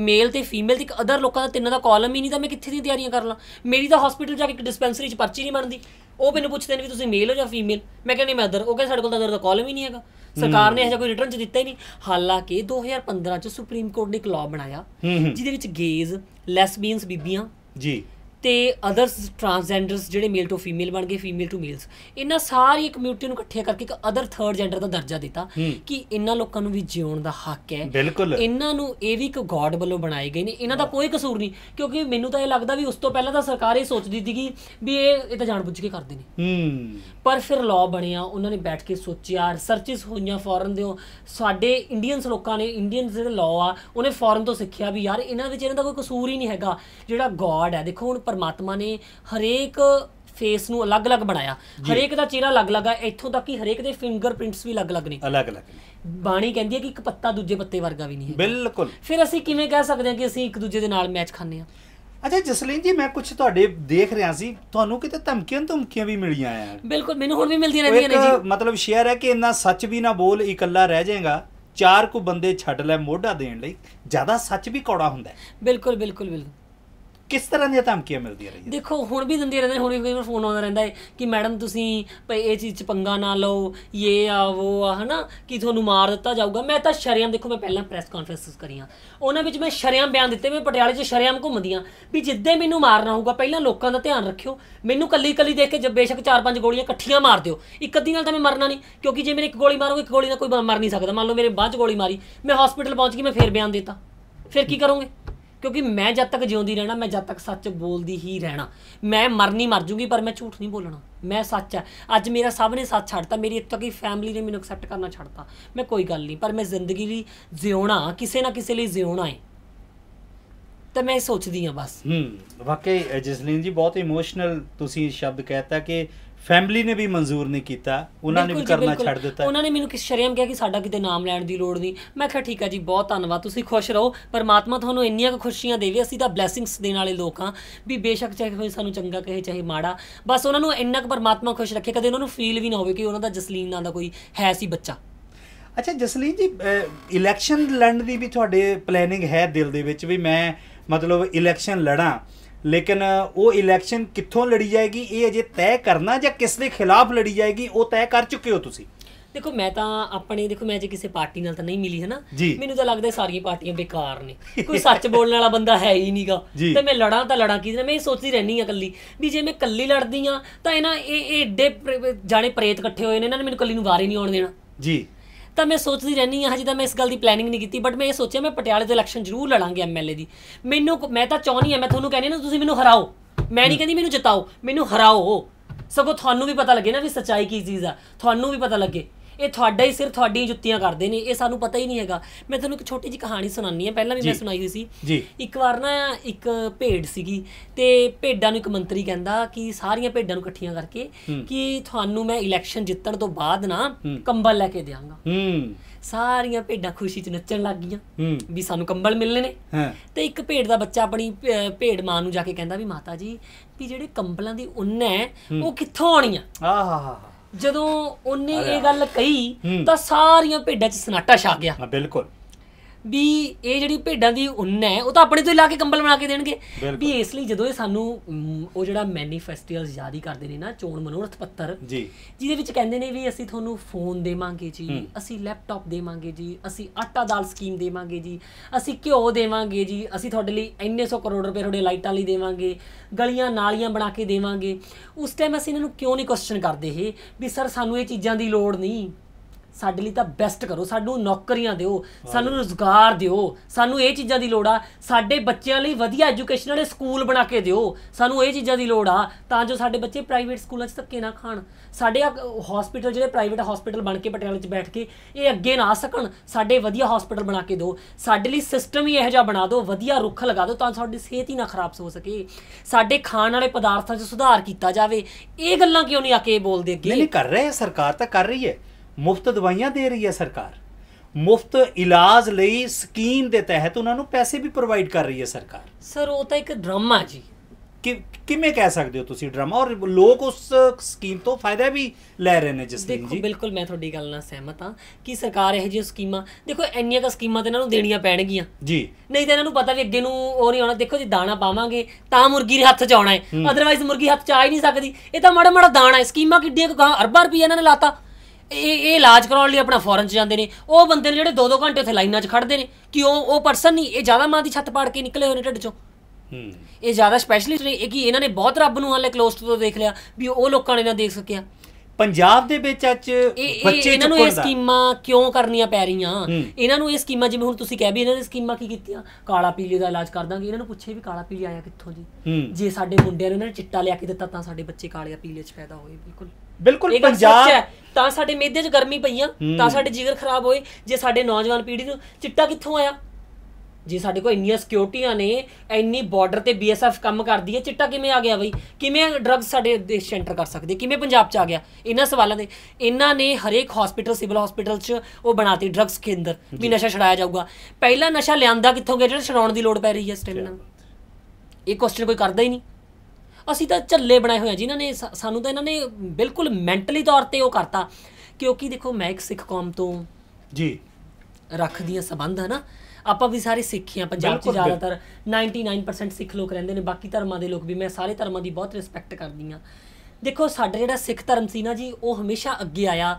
ਮੇਲ ਤੇ ਫੀਮੇਲ ਤੇ ਇੱਕ ਅਦਰ ਲੋਕਾਂ ਦਾ ਤਿੰਨਾਂ ਦਾ ਕਾਲਮ ਹੀ ਨਹੀਂ ਤਾਂ ਮੈਂ ਕਿੱਥੇ ਦੀ ਤਿਆਰੀਆਂ ਕਰ ਲਾਂ ਮੇਰੀ ਤਾਂ ਹਸਪੀਟਲ ਜਾ ਕੇ ਇੱਕ ਡਿਸਪੈਂਸਰੀ 'ਚ ਪਰਚੀ ਨਹੀਂ ਬਣਦੀ ਉਹ ਮੈਨੂੰ ਪੁੱਛਦੇ ਨੇ ਵੀ ਤੁਸੀਂ ਮੇਲ ਹੋ ਜਾਂ ਫੀਮੇਲ ਮੈਂ ਕਹਿੰਦੀ ਮੈਂ ਅਦਰ ਉਹ ਕਹਿੰਦੇ ਸਾਡੇ ਕੋਲ ਤਾਂ ਅਦਰ ਦਾ ਕਾਲਮ ਹੀ ਨਹੀਂ ਹੈਗਾ ਸਰਕਾਰ ਨੇ ਅਜਿਹਾ ਕੋਈ ਰਿਟਰਨ ਚ ਦਿੱਤਾ ਹੀ ਨਹੀਂ ਹਾਲਾਂਕਿ 2015 ਚ ਸੁਪਰੀਮ ਕੋਰਟ ਨੇ ਇੱਕ ਲਾਅ ਬਣਾਇਆ ਜਿਹਦੇ ਵਿੱਚ ਗੇਜ਼ ਲੈਸਬੀਅਨਸ ਬੀਬੀਆਂ ਜੀ ਤੇ ਅਦਰਸ ਟਰਾਂਸਜੈਂਡਰਸ ਜਿਹੜੇ ਮੇਲ ਟੂ ਫੀਮੇਲ ਬਣ ਗਏ ਫੀਮੇਲ ਟੂ ਮੇਲਸ ਇਹਨਾਂ ਸਾਰੀ ਕਮਿਊਨਿਟੀ ਨੂੰ ਇਕੱਠੇ ਕਰਕੇ ਇੱਕ ਅਦਰ ਥਰਡ ਜੈਂਡਰ ਦਾ ਦਰਜਾ ਦਿੱਤਾ ਕਿ ਇਹਨਾਂ ਲੋਕਾਂ ਨੂੰ ਵੀ ਜਿਉਣ ਦਾ ਹੱਕ ਹੈ ਇਹਨਾਂ ਨੂੰ ਇਹ ਵੀ ਇੱਕ ਗੋਡ ਵੱਲੋਂ ਬਣਾਏ ਗਏ ਨੇ ਇਹਨਾਂ ਦਾ ਕੋਈ ਕਸੂਰ ਨਹੀਂ ਕਿਉਂਕਿ ਮੈਨੂੰ ਤਾਂ ਇਹ ਲੱਗਦਾ ਵੀ ਉਸ ਤੋਂ ਪਹਿਲਾਂ ਤਾਂ ਸਰਕਾਰ ਇਹ ਸੋਚਦੀ ਸੀਗੀ ਵੀ ਇਹ ਇਹ ਤਾਂ ਜਾਣਬੁੱਝ ਕੇ ਕਰਦੇ ਨੇ ਪਰ ਫਿਰ ਲਾਅ ਬਣਿਆ ਉਹਨਾਂ ਨੇ ਬੈਠ ਕੇ ਸੋਚਿਆ ਰਿਸਰਚਸ ਹੋਈਆਂ ਫੋਰਨ ਦੇ ਸਾਡੇ ਇੰਡੀਅਨਸ ਲੋਕਾਂ ਨੇ ਇੰਡੀਅਨਸ ਦੇ ਲਾਅ ਆ ਉਹਨੇ ਫੋਰਨ ਤੋਂ ਸਿੱਖਿਆ ਵੀ ਯਾਰ ਇਹਨਾਂ ਵਿੱਚ ਇਹਨਾਂ ਦਾ ਕੋਈ ਕਸੂਰ ਹੀ ਨਹੀਂ ਹੈਗਾ ਜਿਹੜਾ ਗੋਡ ਹੈ ਦੇਖੋ ਹੁਣ ਪਰਮਾਤਮਾ ਨੇ ਹਰੇਕ ਫੇਸ ਨੂੰ ਅਲੱਗ-ਅਲੱਗ ਬਣਾਇਆ ਹਰੇਕ ਦਾ ਚਿਹਰਾ ਅਲੱਗ-ਅਲੱਗ ਹੈ ਇੱਥੋਂ ਤੱਕ ਕਿ ਹਰੇਕ ਦੇ ਫਿੰਗਰਪ੍ਰਿੰਟਸ ਵੀ ਅਲੱਗ-ਅਲੱਗ ਨੇ ਅਲੱਗ-ਅਲੱਗ ਬਾਣੀ ਕਹਿੰਦੀ ਹੈ ਕਿ ਇੱਕ ਪੱਤਾ ਦੂਜੇ ਪੱਤੇ ਵਰਗਾ ਵੀ ਨਹੀਂ ਹੈ ਬਿਲਕੁਲ ਫਿਰ ਅਸੀਂ ਕਿਵੇਂ ਕਹਿ ਸਕਦੇ ਹਾਂ ਕਿ ਅਸੀਂ ਇੱਕ ਦੂਜੇ ਦੇ ਨਾਲ ਮੈਚ ਖਾਂਦੇ ਹਾਂ ਅੱਛਾ ਜਸਲੀਨ ਜੀ ਮੈਂ ਕੁਝ ਤੁਹਾਡੇ ਦੇਖ ਰਿਹਾ ਸੀ ਤੁਹਾਨੂੰ ਕਿਤੇ ਧਮਕੀਆਂ ਧਮਕੀਆਂ ਵੀ ਮਿਲੀਆਂ ਆ ਬਿਲਕੁਲ ਮੈਨੂੰ ਹੋਰ ਵੀ ਮਿਲਦੀਆਂ ਰਹਿੰਦੀਆਂ ਨੇ ਜੀ ਮਤਲਬ ਸ਼ੇਅਰ ਹੈ ਕਿ ਇੰਨਾ ਸੱਚ ਵੀ ਨਾ ਬੋਲ ਇਕੱਲਾ ਰਹਿ ਜਾਏਗਾ ਚਾਰ ਕੋ ਬੰਦੇ ਛੱਡ ਲੈ ਮੋਢਾ ਦੇਣ ਲਈ ਜ਼ਿਆਦਾ ਸੱਚ ਵੀ ਕੌੜਾ ਹੁੰਦਾ ਹੈ ਬਿਲਕੁਲ ਬਿਲਕੁਲ ਬਿਲਕੁਲ ਕਿਸ ਤਰ੍ਹਾਂ ਦੀਆਂ ਧਮਕੀਆਂ ਮਿਲਦੀਆਂ ਰਹੀਆਂ ਦੇਖੋ ਹੁਣ ਵੀ ਦਿੰਦੇ ਰਹਿੰਦੇ ਹੁਣ ਵੀ ਫੋਨ ਆਉਂਦਾ ਰਹਿੰਦਾ ਹੈ ਕਿ ਮੈਡਮ ਤੁਸੀਂ ਭਈ ਇਹ ਚੀਜ਼ ਚ ਪੰਗਾ ਨਾ ਲਓ ਇਹ ਆ ਉਹ ਆ ਹਨਾ ਕਿ ਤੁਹਾਨੂੰ ਮਾਰ ਦਿੱਤਾ ਜਾਊਗਾ ਮੈਂ ਤਾਂ ਸ਼ਰਿਆਮ ਦੇਖੋ ਮੈਂ ਪਹਿਲਾਂ ਪ੍ਰੈਸ ਕਾਨਫਰੰਸਸ ਕਰੀਆਂ ਉਹਨਾਂ ਵਿੱਚ ਮੈਂ ਸ਼ਰਿਆਮ ਬਿਆਨ ਦਿੱਤੇ ਮੈਂ ਪਟਿਆਲੇ 'ਚ ਸ਼ਰਿਆਮ ਘੁੰਮਦੀਆਂ ਵੀ ਜਿੱਦੇ ਮੈਨੂੰ ਮਾਰਨਾ ਹੋਊਗਾ ਪਹਿਲਾਂ ਲੋਕਾਂ ਦਾ ਧਿਆਨ ਰੱਖਿਓ ਮੈਨੂੰ ਕੱਲੀ ਕੱਲੀ ਦੇਖ ਕੇ ਜੇ ਬੇਸ਼ੱਕ ਚਾਰ ਪੰਜ ਗੋਲੀਆਂ ਇਕੱਠੀਆਂ ਮਾਰ ਦਿਓ ਇੱਕ ਅੱਧੀ ਨਾਲ ਤਾਂ ਮੈਂ ਮਰਨਾ ਨਹੀਂ ਕਿਉਂਕਿ ਜੇ ਮੈਂ ਇੱਕ ਗੋਲੀ ਮਾਰੂ ਇੱਕ ਗੋਲੀ ਨਾਲ ਕੋਈ ਮਰ ਨਹੀਂ ਸਕਦਾ ਮੰਨ ਲਓ ਮੇਰੇ ਬਾਅਦ 'ਚ ਗੋਲੀ ਮਾਰੀ ਮੈਂ ਹਸਪੀਟਲ ਪਹੁੰਚ ਗਈ ਮੈਂ ਫੇਰ ਬਿਆਨ ਦਿੱਤਾ ਫੇਰ ਕੀ ਕਰੋਗੇ ਕਿਉਂਕਿ ਮੈਂ ਜਦ ਤੱਕ ਜਿਉਂਦੀ ਰਹਿਣਾ ਮੈਂ ਜਦ ਤੱਕ ਸੱਚ ਬੋਲਦੀ ਹੀ ਰਹਿਣਾ ਮੈਂ ਮਰਨੀ ਮਰ ਜੂਗੀ ਪਰ ਮੈਂ ਝੂਠ ਨਹੀਂ ਬੋਲਣਾ ਮੈਂ ਸੱਚ ਆ ਅੱਜ ਮੇਰਾ ਸਭ ਨੇ ਸੱਚ ਛੱਡਤਾ ਮੇਰੀ ਇੱਥੋਂ ਤੱਕ ਫੈਮਿਲੀ ਨੇ ਮੈਨੂੰ ਐਕਸੈਪਟ ਕਰਨਾ ਛੱਡਤਾ ਮੈਂ ਕੋਈ ਗੱਲ ਨਹੀਂ ਪਰ ਮੈਂ ਜ਼ਿੰਦਗੀ ਲਈ ਜਿਉਣਾ ਕਿਸੇ ਨਾ ਕਿਸੇ ਲਈ ਜਿਉਣਾ ਹੈ ਤਾਂ ਮੈਂ ਸੋਚਦੀ ਹਾਂ ਬਸ ਹੂੰ ਵਾਕਈ ਜਸਲੀਨ ਜੀ ਬਹੁਤ ਇਮੋਸ਼ਨਲ ਤੁਸੀਂ ਸ਼ਬਦ ਕਹਿਤਾ ਕਿ ਫੈਮਿਲੀ ਨੇ ਵੀ ਮਨਜ਼ੂਰ ਨਹੀਂ ਕੀਤਾ ਉਹਨਾਂ ਨੇ ਵੀ ਕਰਨਾ ਛੱਡ ਦਿੱਤਾ ਉਹਨਾਂ ਨੇ ਮੈਨੂੰ ਕਿਸ ਸ਼ਰਮ ਗਿਆ ਕਿ ਸਾਡਾ ਕਿਤੇ ਨਾਮ ਲੈਣ ਦੀ ਲੋੜ ਨਹੀਂ ਮੈਂ ਕਿਹਾ ਠੀਕ ਆ ਜੀ ਬਹੁਤ ਧੰਨਵਾਦ ਤੁਸੀਂ ਖੁਸ਼ ਰਹੋ ਪਰਮਾਤਮਾ ਤੁਹਾਨੂੰ ਇੰਨੀਆਂ ਕੁ ਖੁਸ਼ੀਆਂ ਦੇਵੇ ਅਸੀਂ ਤਾਂ ਬਲੇਸਿੰਗਸ ਦੇਣ ਵਾਲੇ ਲੋਕ ਆ ਵੀ ਬੇਸ਼ੱਕ ਚਾਹੇ ਕੋਈ ਸਾਨੂੰ ਚੰਗਾ ਕਹੇ ਚਾਹੇ ਮਾੜਾ ਬਸ ਉਹਨਾਂ ਨੂੰ ਇੰਨਾ ਕੁ ਪਰਮਾਤਮਾ ਖੁਸ਼ ਰੱਖੇ ਕਦੇ ਉਹਨਾਂ ਨੂੰ ਫੀਲ ਵੀ ਨਾ ਹੋਵੇ ਕਿ ਉਹਨਾਂ ਦਾ ਜਸਲੀਨ ਨਾਂ ਦਾ ਕੋਈ ਹੈ ਸੀ ਬੱਚਾ ਅੱਛਾ ਜਸਲੀਨ ਜੀ ਇਲੈਕਸ਼ਨ ਲੜਨ ਦੀ ਵੀ ਤੁਹਾਡੇ ਪਲੈਨਿੰਗ ਹੈ ਦਿਲ ਦੇ ਵਿੱਚ ਵੀ ਮੈਂ ਮਤਲਬ ਇਲੈਕਸ਼ਨ ਲੜਾਂ ਲੇਕਿਨ ਉਹ ਇਲੈਕਸ਼ਨ ਕਿੱਥੋਂ ਲੜੀ ਜਾਏਗੀ ਇਹ ਅਜੇ ਤੈਅ ਕਰਨਾ ਜਾਂ ਕਿਸ ਦੇ ਖਿਲਾਫ ਲੜੀ ਜਾਏਗੀ ਉਹ ਤੈਅ ਕਰ ਚੁੱਕੇ ਹੋ ਤੁਸੀਂ ਦੇਖੋ ਮੈਂ ਤਾਂ ਆਪਣੇ ਦੇਖੋ ਮੈਂ ਜੇ ਕਿਸੇ ਪਾਰਟੀ ਨਾਲ ਤਾਂ ਨਹੀਂ ਮਿਲੀ ਹੈ ਨਾ ਮੈਨੂੰ ਤਾਂ ਲੱਗਦਾ ਸਾਰੀਆਂ ਪਾਰਟੀਆਂ ਬੇਕਾਰ ਨੇ ਕੋਈ ਸੱਚ ਬੋਲਣ ਵਾਲਾ ਬੰਦਾ ਹੈ ਹੀ ਨਹੀਂਗਾ ਤੇ ਮੈਂ ਲੜਾਂ ਤਾਂ ਲੜਾਂ ਕਿਹਦੇ ਨਾਲ ਮੈਂ ਇਹ ਸੋਚਦੀ ਰਹਿਣੀ ਆ ਕੱਲੀ ਵੀ ਜੇ ਮੈਂ ਕੱਲੀ ਲੜਦੀ ਆ ਤਾਂ ਇਹਨਾਂ ਇਹ ਏਡੇ ਜਾਣੇ ਪ੍ਰੇਤ ਇਕੱਠੇ ਹੋਏ ਨੇ ਇਹਨਾਂ ਨੇ ਮੈਨੂੰ ਕੱਲੀ ਨੂੰ ਵਾਰ ਹੀ ਨਹੀਂ ਆਉਣ ਦੇਣਾ ਜੀ ਤਾਂ ਮੈਂ ਸੋਚਦੀ ਰਹਿਣੀ ਆ ਹਜੇ ਤਾਂ ਮੈਂ ਇਸ ਗੱਲ ਦੀ ਪਲੈਨਿੰਗ ਨਹੀਂ ਕੀਤੀ ਬਟ ਮੈਂ ਇਹ ਸੋਚਿਆ ਮੈਂ ਪਟਿਆਲੇ ਦੇ ਇਲੈਕਸ਼ਨ ਜ਼ਰੂਰ ਲੜਾਂਗੇ ਐਮਐਲਏ ਦੀ ਮੈਨੂੰ ਮੈਂ ਤਾਂ ਚਾਹਣੀ ਆ ਮੈਂ ਤੁਹਾਨੂੰ ਕਹਿੰਦੀ ਨਾ ਤੁਸੀਂ ਮੈਨੂੰ ਹਰਾਓ ਮੈਂ ਨਹੀਂ ਕਹਿੰਦੀ ਮੈਨੂੰ ਜਿਤਾਓ ਮੈਨੂੰ ਹਰਾਓ ਸਗੋਂ ਤੁਹਾਨੂੰ ਵੀ ਪਤਾ ਲੱਗੇ ਨਾ ਵੀ ਸੱਚਾਈ ਕੀ ਚੀਜ਼ ਆ ਤੁਹਾਨੂੰ ਵੀ ਪਤਾ ਲੱਗੇ ਇਹ ਤੁਹਾਡਾ ਹੀ ਸਿਰ ਤੁਹਾਡੀਆਂ ਜੁੱਤੀਆਂ ਕਰਦੇ ਨੇ ਇਹ ਸਾਨੂੰ ਪਤਾ ਹੀ ਨਹੀਂ ਹੈਗਾ ਮੈਂ ਤੁਹਾਨੂੰ ਇੱਕ ਛੋਟੀ ਜੀ ਕਹਾਣੀ ਸੁਣਾਉਣੀ ਹੈ ਪਹਿਲਾਂ ਵੀ ਮੈਂ ਸੁਣਾਈ ਹੋਈ ਸੀ ਇੱਕ ਵਾਰ ਨਾ ਇੱਕ ਭੇਡ ਸੀਗੀ ਤੇ ਭੇਡਾਂ ਨੂੰ ਇੱਕ ਮੰਤਰੀ ਕਹਿੰਦਾ ਕਿ ਸਾਰੀਆਂ ਭੇਡਾਂ ਨੂੰ ਇਕੱਠੀਆਂ ਕਰਕੇ ਕਿ ਤੁਹਾਨੂੰ ਮੈਂ ਇਲੈਕਸ਼ਨ ਜਿੱਤਣ ਤੋਂ ਬਾਅਦ ਨਾ ਕੰਬਲ ਲੈ ਕੇ ਦੇਵਾਂਗਾ ਸਾਰੀਆਂ ਭੇਡਾਂ ਖੁਸ਼ੀ 'ਚ ਨੱਚਣ ਲੱਗ ਗਈਆਂ ਵੀ ਸਾਨੂੰ ਕੰਬਲ ਮਿਲਨੇ ਨੇ ਤੇ ਇੱਕ ਭੇਡ ਦਾ ਬੱਚਾ ਆਪਣੀ ਭੇਡ ਮਾਂ ਨੂੰ ਜਾ ਕੇ ਕਹਿੰਦਾ ਵੀ ਮਾਤਾ ਜੀ ਵੀ ਜਿਹੜੇ ਕੰਬਲਾਂ ਦੀ ਉੱਨ ਹੈ ਉਹ ਕਿੱਥੋਂ ਆਣੀ ਆ ਆਹਾਹਾ ਜਦੋਂ ਉਹਨੇ ਇਹ ਗੱਲ ਕਹੀ ਤਾਂ ਸਾਰੀਆਂ ਭੇਡਾਂ 'ਚ ਸਨਾਟਾ ਛਾ ਗਿਆ ਬਿਲਕੁਲ ਵੀ ਇਹ ਜਿਹੜੀ ਭੇਡਾਂ ਦੀ ਉੱਨ ਹੈ ਉਹ ਤਾਂ ਆਪਣੇ ਤੋਂ ਹੀ ਲਾ ਕੇ ਕੰਬਲ ਬਣਾ ਕੇ ਦੇਣਗੇ ਵੀ ਇਸ ਲਈ ਜਦੋਂ ਇਹ ਸਾਨੂੰ ਉਹ ਜਿਹੜਾ ਮੈਨੀਫੈਸਟੋਸ ਜਾਰੀ ਕਰਦੇ ਨੇ ਨਾ ਚੋਣ ਮਨੋਰਥ ਪੱਤਰ ਜੀ ਜਿਹਦੇ ਵਿੱਚ ਕਹਿੰਦੇ ਨੇ ਵੀ ਅਸੀਂ ਤੁਹਾਨੂੰ ਫੋਨ ਦੇਵਾਂਗੇ ਜੀ ਅਸੀਂ ਲੈਪਟਾਪ ਦੇਵਾਂਗੇ ਜੀ ਅਸੀਂ ਆਟਾ ਦਾਲ ਸਕੀਮ ਦੇਵਾਂਗੇ ਜੀ ਅਸੀਂ ਘਿਓ ਦੇਵਾਂਗੇ ਜੀ ਅਸੀਂ ਤੁਹਾਡੇ ਲਈ ਇੰਨੇ ਸੌ ਕਰੋੜ ਰੁਪਏ ਤੁਹਾਡੇ ਲਾਈਟਾਂ ਲਈ ਦੇਵਾਂਗੇ ਗਲੀਆਂ ਨਾਲੀਆਂ ਬਣਾ ਕੇ ਦੇਵਾਂਗੇ ਉਸ ਟਾਈਮ ਅਸੀਂ ਇਹਨਾਂ ਨੂੰ ਕਿਉਂ ਨਹੀਂ ਕੁਐਸਚਨ ਕਰਦੇ ਇਹ ਵੀ ਸਰ ਸਾਨੂੰ ਇਹ ਚੀਜ਼ਾਂ ਦੀ ਲੋੜ ਨਹੀਂ ਸਾਡੇ ਲਈ ਤਾਂ ਬੈਸਟ ਕਰੋ ਸਾਨੂੰ ਨੌਕਰੀਆਂ ਦਿਓ ਸਾਨੂੰ ਰੋਜ਼ਗਾਰ ਦਿਓ ਸਾਨੂੰ ਇਹ ਚੀਜ਼ਾਂ ਦੀ ਲੋੜ ਆ ਸਾਡੇ ਬੱਚਿਆਂ ਲਈ ਵਧੀਆ ਐਜੂਕੇਸ਼ਨ ਵਾਲੇ ਸਕੂਲ ਬਣਾ ਕੇ ਦਿਓ ਸਾਨੂੰ ਇਹ ਚੀਜ਼ਾਂ ਦੀ ਲੋੜ ਆ ਤਾਂ ਜੋ ਸਾਡੇ ਬੱਚੇ ਪ੍ਰਾਈਵੇਟ ਸਕੂਲਾਂ 'ਚ ਧੱਕੇ ਨਾ ਖਾਣ ਸਾਡੇ ਹਸਪੀਟਲ ਜਿਹੜੇ ਪ੍ਰਾਈਵੇਟ ਹਸਪੀਟਲ ਬਣ ਕੇ ਪਟਿਆਲੇ 'ਚ ਬੈਠ ਕੇ ਇਹ ਅੱਗੇ ਨਾ ਆ ਸਕਣ ਸਾਡੇ ਵਧੀਆ ਹਸਪੀਟਲ ਬਣਾ ਕੇ ਦਿਓ ਸਾਡੇ ਲਈ ਸਿਸਟਮ ਹੀ ਇਹੋ ਜਿਹਾ ਬਣਾ ਦਿਓ ਵਧੀਆ ਰੁੱਖ ਲਗਾ ਦਿਓ ਤਾਂ ਸਾਡੀ ਸਿਹਤ ਹੀ ਨਾ ਖਰਾਬ ਹੋ ਸਕੇ ਸਾਡੇ ਖਾਣ ਵਾਲੇ ਪਦਾਰਥਾਂ 'ਚ ਸੁਧਾਰ ਕੀਤਾ ਜਾਵੇ ਇਹ ਗੱਲਾਂ ਕਿਉਂ ਨਹੀਂ ਆ ਕੇ ਬੋਲਦੇ ਅੱਗੇ ਨਹੀਂ ਕਰ ਰਹੇ ਸਰਕਾਰ ਤਾਂ ਕਰ ਰਹੀ ਹੈ ਮੁਫਤ ਦਵਾਈਆਂ ਦੇ ਰਹੀ ਹੈ ਸਰਕਾਰ ਮੁਫਤ ਇਲਾਜ ਲਈ ਸਕੀਮ ਦੇ ਤਹਿਤ ਉਹਨਾਂ ਨੂੰ ਪੈਸੇ ਵੀ ਪ੍ਰੋਵਾਈਡ ਕਰ ਰਹੀ ਹੈ ਸਰਕਾਰ ਸਰ ਉਹ ਤਾਂ ਇੱਕ ਡਰਾਮਾ ਜੀ ਕਿਵੇਂ ਕਹਿ ਸਕਦੇ ਹੋ ਤੁਸੀਂ ਡਰਾਮਾ ਔਰ ਲੋਕ ਉਸ ਸਕੀਮ ਤੋਂ ਫਾਇਦਾ ਵੀ ਲੈ ਰਹੇ ਨੇ ਜਸਮੀਨ ਜੀ ਦੇਖੋ ਬਿਲਕੁਲ ਮੈਂ ਤੁਹਾਡੀ ਗੱਲ ਨਾਲ ਸਹਿਮਤ ਹਾਂ ਕਿ ਸਰਕਾਰ ਇਹ ਜਿਹੀ ਸਕੀਮਾਂ ਦੇਖੋ ਇੰਨੀਆਂ ਕ ਸਕੀਮਾਂ ਤੇ ਇਹਨਾਂ ਨੂੰ ਦੇਣੀਆਂ ਪੈਣਗੀਆਂ ਜੀ ਨਹੀਂ ਤਾਂ ਇਹਨਾਂ ਨੂੰ ਪਤਾ ਵੀ ਅੱਗੇ ਨੂੰ ਉਹ ਨਹੀਂ ਆਉਣਾ ਦੇਖੋ ਜੇ ਦਾਣਾ ਪਾਵਾਂਗੇ ਤਾਂ ਮੁਰਗੀ ਦੇ ਹੱਥ 'ਚ ਆਉਣਾ ਹੈ ਅਦਰਵਾਈਜ਼ ਮੁਰਗੀ ਹੱਥ 'ਚ ਆ ਹੀ ਨਹੀਂ ਸਕਦੀ ਇਹ ਤਾਂ ਮੜਾ ਮੜਾ ਦਾਣਾ ਹੈ ਸਕੀਮਾਂ ਕਿੱਡੀਆਂ ਕ ਅਰਬਾਂ ਰੁਪਏ ਇਹਨਾਂ ਨੇ ਲਾਤਾ ਇਹ ਇਹ ਇਲਾਜ ਕਰਾਉਣ ਲਈ ਆਪਣਾ ਫੋਰਨ 'ਚ ਜਾਂਦੇ ਨੇ ਉਹ ਬੰਦੇ ਨੇ ਜਿਹੜੇ 2-2 ਘੰਟੇ ਉੱਥੇ ਲਾਈਨਾਂ 'ਚ ਖੜਦੇ ਨੇ ਕਿ ਉਹ ਉਹ ਪਰਸਨ ਨਹੀਂ ਇਹ ਜ਼ਿਆਦਾ ਮਾਂ ਦੀ ਛੱਤ ਪਾੜ ਕੇ ਨਿਕਲੇ ਹੋਏ ਨੇ ਢਿੱਡ 'ਚੋਂ ਹੂੰ ਇਹ ਜ਼ਿਆਦਾ ਸਪੈਸ਼ਲਿਸਟ ਨੇ ਕਿ ਇਹਨਾਂ ਨੇ ਬਹੁਤ ਰੱਬ ਨੂੰ ਹਾਲੇ ਕਲੋਸ ਤੋਂ ਦੇਖ ਲਿਆ ਵੀ ਉਹ ਲੋਕਾਂ ਨੇ ਨਾ ਦੇਖ ਸਕਿਆ ਪੰਜਾਬ ਦੇ ਵਿੱਚ ਅੱਜ ਬੱਚੇ ਇਹਨਾਂ ਨੂੰ ਇਹ ਸਕੀਮਾਂ ਕਿਉਂ ਕਰਨੀਆਂ ਪੈ ਰਹੀਆਂ ਇਹਨਾਂ ਨੂੰ ਇਹ ਸਕੀਮਾਂ ਜਿਵੇਂ ਹੁਣ ਤੁਸੀਂ ਕਹਿ ਵੀ ਇਹਨਾਂ ਨੇ ਸਕੀਮਾਂ ਕੀ ਕੀਤੀਆਂ ਕਾਲਾ ਪੀਲੇ ਦਾ ਇਲਾਜ ਕਰ ਦਾਂਗੇ ਇਹਨਾਂ ਨੂੰ ਪੁੱਛੇ ਵੀ ਕਾਲਾ ਪੀਲੇ ਆਇਆ ਕਿੱਥੋਂ ਜੀ ਜੇ ਸਾਡੇ ਮੁੰਡਿਆਂ ਨੂੰ ਇਹਨਾਂ ਨੇ ਚਿੱਟਾ ਲਿਆ ਕੇ ਦਿੱਤਾ ਤਾਂ ਸਾਡੇ ਬੱਚੇ ਕਾਲੇ ਆ ਪੀਲੇ 'ਚ ਪੈਦਾ ਹੋਏ ਬਿਲਕੁਲ ਬਿਲਕੁਲ ਪੰਜਾਬ ਤਾਂ ਸਾਡੇ ਮੇਦੇ 'ਚ ਗਰਮੀ ਪਈਆਂ ਤਾਂ ਸਾਡੇ ਜਿਗਰ ਖਰਾਬ ਹੋਏ ਜੇ ਸਾਡੇ ਨੌਜਵਾਨ ਪੀੜ੍ਹੀ ਨੂੰ ਚਿੱਟਾ ਕਿੱਥੋਂ ਆਇਆ ਜੇ ਸਾਡੇ ਕੋਲ ਇੰਨੀਆਂ ਸਿਕਿਉਰਟੀਆਂ ਨੇ ਇੰਨੀ ਬਾਰਡਰ ਤੇ ਬੀਐਸਐਫ ਕੰਮ ਕਰਦੀ ਹੈ ਚਿੱਟਾ ਕਿਵੇਂ ਆ ਗਿਆ ਬਈ ਕਿਵੇਂ ਡਰੱਗ ਸਾਡੇ ਦੇਸ਼ ਸੈਂਟਰ ਕਰ ਸਕਦੇ ਕਿਵੇਂ ਪੰਜਾਬ 'ਚ ਆ ਗਿਆ ਇਹਨਾਂ ਸਵਾਲਾਂ ਦੇ ਇਹਨਾਂ ਨੇ ਹਰੇਕ ਹਸਪੀਟਲ ਸਿਵਲ ਹਸਪੀਟਲ 'ਚ ਉਹ ਬਣਾਤੀ ਡਰੱਗਸ ਕੇਂਦਰ ਵੀ ਨਸ਼ਾ ਛੜਾਇਆ ਜਾਊਗਾ ਪਹਿਲਾ ਨਸ਼ਾ ਲਿਆਂਦਾ ਕਿੱਥੋਂ ਗਿਆ ਜਿਹੜਾ ਛਡਾਉਣ ਦੀ ਲੋੜ ਪੈ ਰਹੀ ਹੈ ਇਸ ਟਾਈਮ ਨਾਲ ਇਹ ਕੁਐਸਚਨ ਕੋਈ ਕਰਦਾ ਹੀ ਨਹੀਂ ਅਸੀਂ ਤਾਂ ਝੱਲੇ ਬਣਾਏ ਹੋਏ ਆ ਜਿਨ੍ਹਾਂ ਨੇ ਸਾਨੂੰ ਤਾਂ ਇਹਨਾਂ ਨੇ ਬਿਲਕੁਲ ਮੈਂਟਲੀ ਤੌਰ ਤੇ ਉਹ ਕਰਤਾ ਕਿਉਂਕਿ ਦੇਖੋ ਮੈਂ ਇੱਕ ਸਿੱਖ ਕੌਮ ਤੋਂ ਜੀ ਰੱਖਦੀਆਂ ਸਬੰਧ ਹਨਾ ਆਪਾਂ ਵੀ ਸਾਰੇ ਸਿੱਖ ਆ ਪੰਜਾਬ 'ਚ ਜ਼ਿਆਦਾਤਰ 99% ਸਿੱਖ ਲੋਕ ਰਹਿੰਦੇ ਨੇ ਬਾਕੀ ਧਰਮਾਂ ਦੇ ਲੋਕ ਵੀ ਮੈਂ ਸਾਰੇ ਧਰਮਾਂ ਦੀ ਬਹੁਤ ਰਿਸਪੈਕਟ ਕਰਦੀ ਆ ਦੇਖੋ ਸਾਡਾ ਜਿਹੜਾ ਸਿੱਖ ਧਰਮ ਸੀ ਨਾ ਜੀ ਉਹ ਹਮੇਸ਼ਾ ਅੱਗੇ ਆਇਆ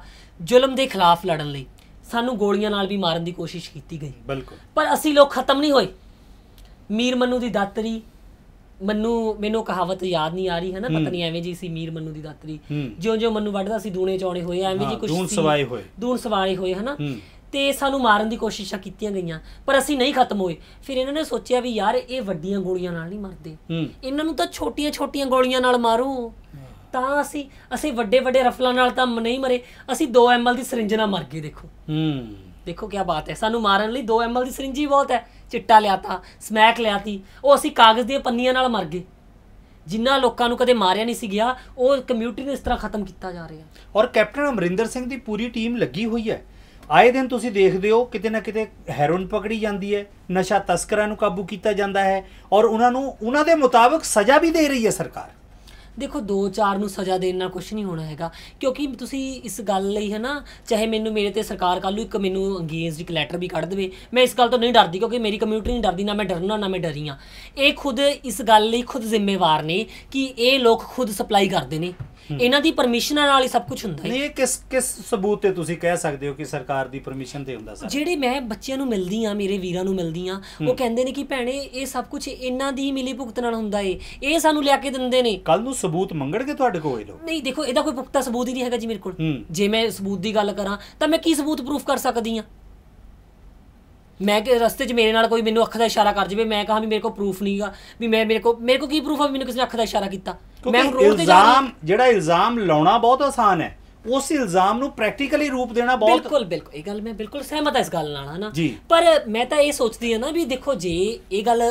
ਜ਼ੁਲਮ ਦੇ ਖਿਲਾਫ ਲੜਨ ਲਈ ਸਾਨੂੰ ਗੋਲੀਆਂ ਨਾਲ ਵੀ ਮਾਰਨ ਦੀ ਕੋਸ਼ਿਸ਼ ਕੀਤੀ ਗਈ ਬਿਲਕੁਲ ਪਰ ਅਸੀਂ ਲੋਕ ਖਤਮ ਨਹੀਂ ਹੋਏ ਮੀਰ ਮੰਨੂ ਦੀ ਦਾਤਰੀ ਮੰਨੂ ਮੈਨੂੰ ਕਹਾਵਤ ਯਾਦ ਨਹੀਂ ਆ ਰਹੀ ਹੈ ਨਾ ਪਤਾ ਨਹੀਂ ਐਵੇਂ ਜੀ ਸੀ ਮੀਰ ਮੰਨੂ ਦੀ ਦਾਤਰੀ ਜਿਉਂ ਜਿਉਂ ਮੰਨੂ ਵੱਢਦਾ ਸੀ ਦੂਣੇ ਚੌਣੇ ਹੋਏ ਐਵੇਂ ਜੀ ਕੁਝ ਸੀ ਦੂਣ ਸਵਾਏ ਹੋਏ ਦੂਣ ਸਵਾਏ ਹੋਏ ਹੈ ਨਾ ਤੇ ਸਾਨੂੰ ਮਾਰਨ ਦੀ ਕੋਸ਼ਿਸ਼ਾਂ ਕੀਤੀਆਂ ਗਈਆਂ ਪਰ ਅਸੀਂ ਨਹੀਂ ਖਤਮ ਹੋਏ ਫਿਰ ਇਹਨਾਂ ਨੇ ਸੋਚਿਆ ਵੀ ਯਾਰ ਇਹ ਵੱਡੀਆਂ ਗੋਲੀਆਂ ਨਾਲ ਨਹੀਂ ਮਰਦੇ ਇਹਨਾਂ ਨੂੰ ਤਾਂ ਛੋਟੀਆਂ-ਛੋਟੀਆਂ ਗੋਲੀਆਂ ਨਾਲ ਮਾਰੂ ਤਾਂ ਅਸੀਂ ਅਸੀਂ ਵੱਡੇ-ਵੱਡੇ ਰਫਲਾਂ ਨਾਲ ਤਾਂ ਨਹੀਂ ਮਰੇ ਅਸੀਂ 2 ਐਮਐਲ ਦੀ ਸਿਰਿੰਜ ਨਾਲ ਮਰ ਗਏ ਦੇਖੋ ਹੂੰ ਦੇਖੋ ਕੀ ਬਾਤ ਹੈ ਸਾਨੂੰ ਮਾਰਨ ਲਈ 2 ਐਮਐਲ ਦੀ ਸਿਰਿੰਜ ਹੀ ਬਹੁਤ ਹੈ ਚਿੱਟਾ ਲਿਆਤਾ ਸਮੈਕ ਲਿਆਤੀ ਉਹ ਅਸੀਂ ਕਾਗਜ਼ ਦੀਆਂ ਪੰਨੀਆਂ ਨਾਲ ਮਰ ਗਏ ਜਿੰਨਾ ਲੋਕਾਂ ਨੂੰ ਕਦੇ ਮਾਰਿਆ ਨਹੀਂ ਸੀ ਗਿਆ ਉਹ ਕਮਿਊਨਿਟੀ ਨੂੰ ਇਸ ਤਰ੍ਹਾਂ ਖਤਮ ਕੀਤਾ ਜਾ ਰਿਹਾ ਔਰ ਕੈਪਟਨ ਅਮਰਿੰਦਰ ਸਿੰਘ ਦੀ ਪੂਰੀ ਟੀਮ ਲੱਗੀ ਹੋਈ ਹੈ ਆਏ ਦਿਨ ਤੁਸੀਂ ਦੇਖਦੇ ਹੋ ਕਿਤੇ ਨਾ ਕਿਤੇ ਹੈਰੋਇਨ ਪਕੜੀ ਜਾਂਦੀ ਹੈ ਨਸ਼ਾ ਤਸਕਰਾਂ ਨੂੰ ਕਾਬੂ ਕੀਤਾ ਜਾਂਦਾ ਹੈ ਔਰ ਉਹਨਾਂ ਨੂੰ ਉਹਨਾਂ ਦੇ ਮੁਤਾਬਕ ਸਜ਼ਾ ਵੀ ਦੇ ਰਹੀ ਹੈ ਸਰਕਾਰ ਦੇਖੋ 2-4 ਨੂੰ ਸਜ਼ਾ ਦੇਣ ਨਾਲ ਕੁਝ ਨਹੀਂ ਹੋਣਾ ਹੈਗਾ ਕਿਉਂਕਿ ਤੁਸੀਂ ਇਸ ਗੱਲ ਲਈ ਹੈ ਨਾ ਚਾਹੇ ਮੈਨੂੰ ਮੇਰੇ ਤੇ ਸਰਕਾਰ ਕੱਲੂ ਇੱਕ ਮੈਨੂੰ ਅੰਗੇਜ਼ਡ ਇੱਕ ਲੈਟਰ ਵੀ ਕੱਢ ਦੇਵੇ ਮੈਂ ਇਸ ਗੱਲ ਤੋਂ ਨਹੀਂ ਡਰਦੀ ਕਿਉਂਕਿ ਮੇਰੀ ਕਮਿਊਨਿਟੀ ਨਹੀਂ ਡਰਦੀ ਨਾ ਮੈਂ ਡਰਨਾ ਨਾ ਮੈਂ ਡਰੀ ਆ ਇਹ ਖੁਦ ਇਸ ਗੱਲ ਲਈ ਖੁਦ ਜ਼ਿੰਮੇਵਾਰ ਨੇ ਕਿ ਇਹ ਲੋਕ ਖੁਦ ਸਪਲਾਈ ਕਰਦੇ ਨੇ ਇਹਨਾਂ ਦੀ ਪਰਮਿਸ਼ਨ ਨਾਲ ਹੀ ਸਭ ਕੁਝ ਹੁੰਦਾ ਹੈ ਨਹੀਂ ਇਹ ਕਿਸ ਕਿਸ ਸਬੂਤ ਤੇ ਤੁਸੀਂ ਕਹਿ ਸਕਦੇ ਹੋ ਕਿ ਸਰਕਾਰ ਦੀ ਪਰਮਿਸ਼ਨ ਤੇ ਹੁੰਦਾ ਸਰ ਜਿਹੜੇ ਮੈਂ ਬੱਚਿਆਂ ਨੂੰ ਮਿਲਦੀ ਆ ਮੇਰੇ ਵੀਰਾਂ ਨੂੰ ਮਿਲਦੀ ਆ ਉਹ ਕਹਿੰਦੇ ਨੇ ਕਿ ਭੈਣੇ ਇਹ ਸਭ ਕੁਝ ਇਹਨਾਂ ਦੀ ਮਿਲੀ ਭੁਗਤ ਨਾਲ ਹੁੰਦਾ ਏ ਇਹ ਸਾਨੂੰ ਲਿਆ ਕੇ ਦਿੰਦੇ ਨੇ ਕੱਲ ਨੂੰ ਸਬੂਤ ਮੰਗਣਗੇ ਤੁਹਾਡੇ ਕੋਲ ਇਹ ਨਹੀਂ ਦੇਖੋ ਇਹਦਾ ਕੋਈ ਪੁਖਤਾ ਸਬੂਤ ਹੀ ਨਹੀਂ ਹੈਗਾ ਜੀ ਮੇਰੇ ਕੋਲ ਜੇ ਮੈਂ ਸਬੂਤ ਦੀ ਗੱਲ ਕਰਾਂ ਤਾਂ ਮੈਂ ਕੀ ਸਬੂਤ ਪ੍ਰੂਫ ਕਰ ਸਕਦੀ ਆ ਮੈਂ ਕਿ ਰਸਤੇ 'ਚ ਮੇਰੇ ਨਾਲ ਕੋਈ ਮੈਨੂੰ ਅੱਖ ਦਾ ਇਸ਼ਾਰਾ ਕਰ ਜਵੇ ਮੈਂ ਕਹਾਂ ਵੀ ਮੇਰੇ ਕੋਲ ਪ੍ਰੂਫ ਨਹੀਂਗਾ ਵੀ ਮੈਂ ਮੇਰੇ ਕੋਲ ਮੇਰੇ ਕੋਲ ਕੀ ਪ੍ਰੂਫ ਆ ਮੈਨੂੰ ਕਿਸੇ ਨੇ ਅੱਖ ਦਾ ਇਸ਼ਾਰਾ ਕੀਤਾ ਮੈਂ ਰੋਡ ਤੇ ਜਾ ਰਿਹਾ ਜਿਹੜਾ ਇਲਜ਼ਾਮ ਲਾਉਣਾ ਬਹੁਤ ਆਸਾਨ ਹੈ ਉਸ ਇਲਜ਼ਾਮ ਨੂੰ ਪ੍ਰੈਕਟੀਕਲੀ ਰੂਪ ਦੇਣਾ ਬਹੁਤ ਬਿਲਕੁਲ ਬਿਲਕੁਲ ਇਹ ਗੱਲ ਮੈਂ ਬਿਲਕੁਲ ਸਹਿਮਤ ਹਾਂ ਇਸ ਗੱਲ ਨਾਲ ਹਨਾ ਪਰ ਮੈਂ ਤਾਂ ਇਹ ਸੋਚਦੀ ਹਾਂ ਨਾ ਵੀ ਦੇਖੋ ਜੇ ਇਹ ਗੱਲ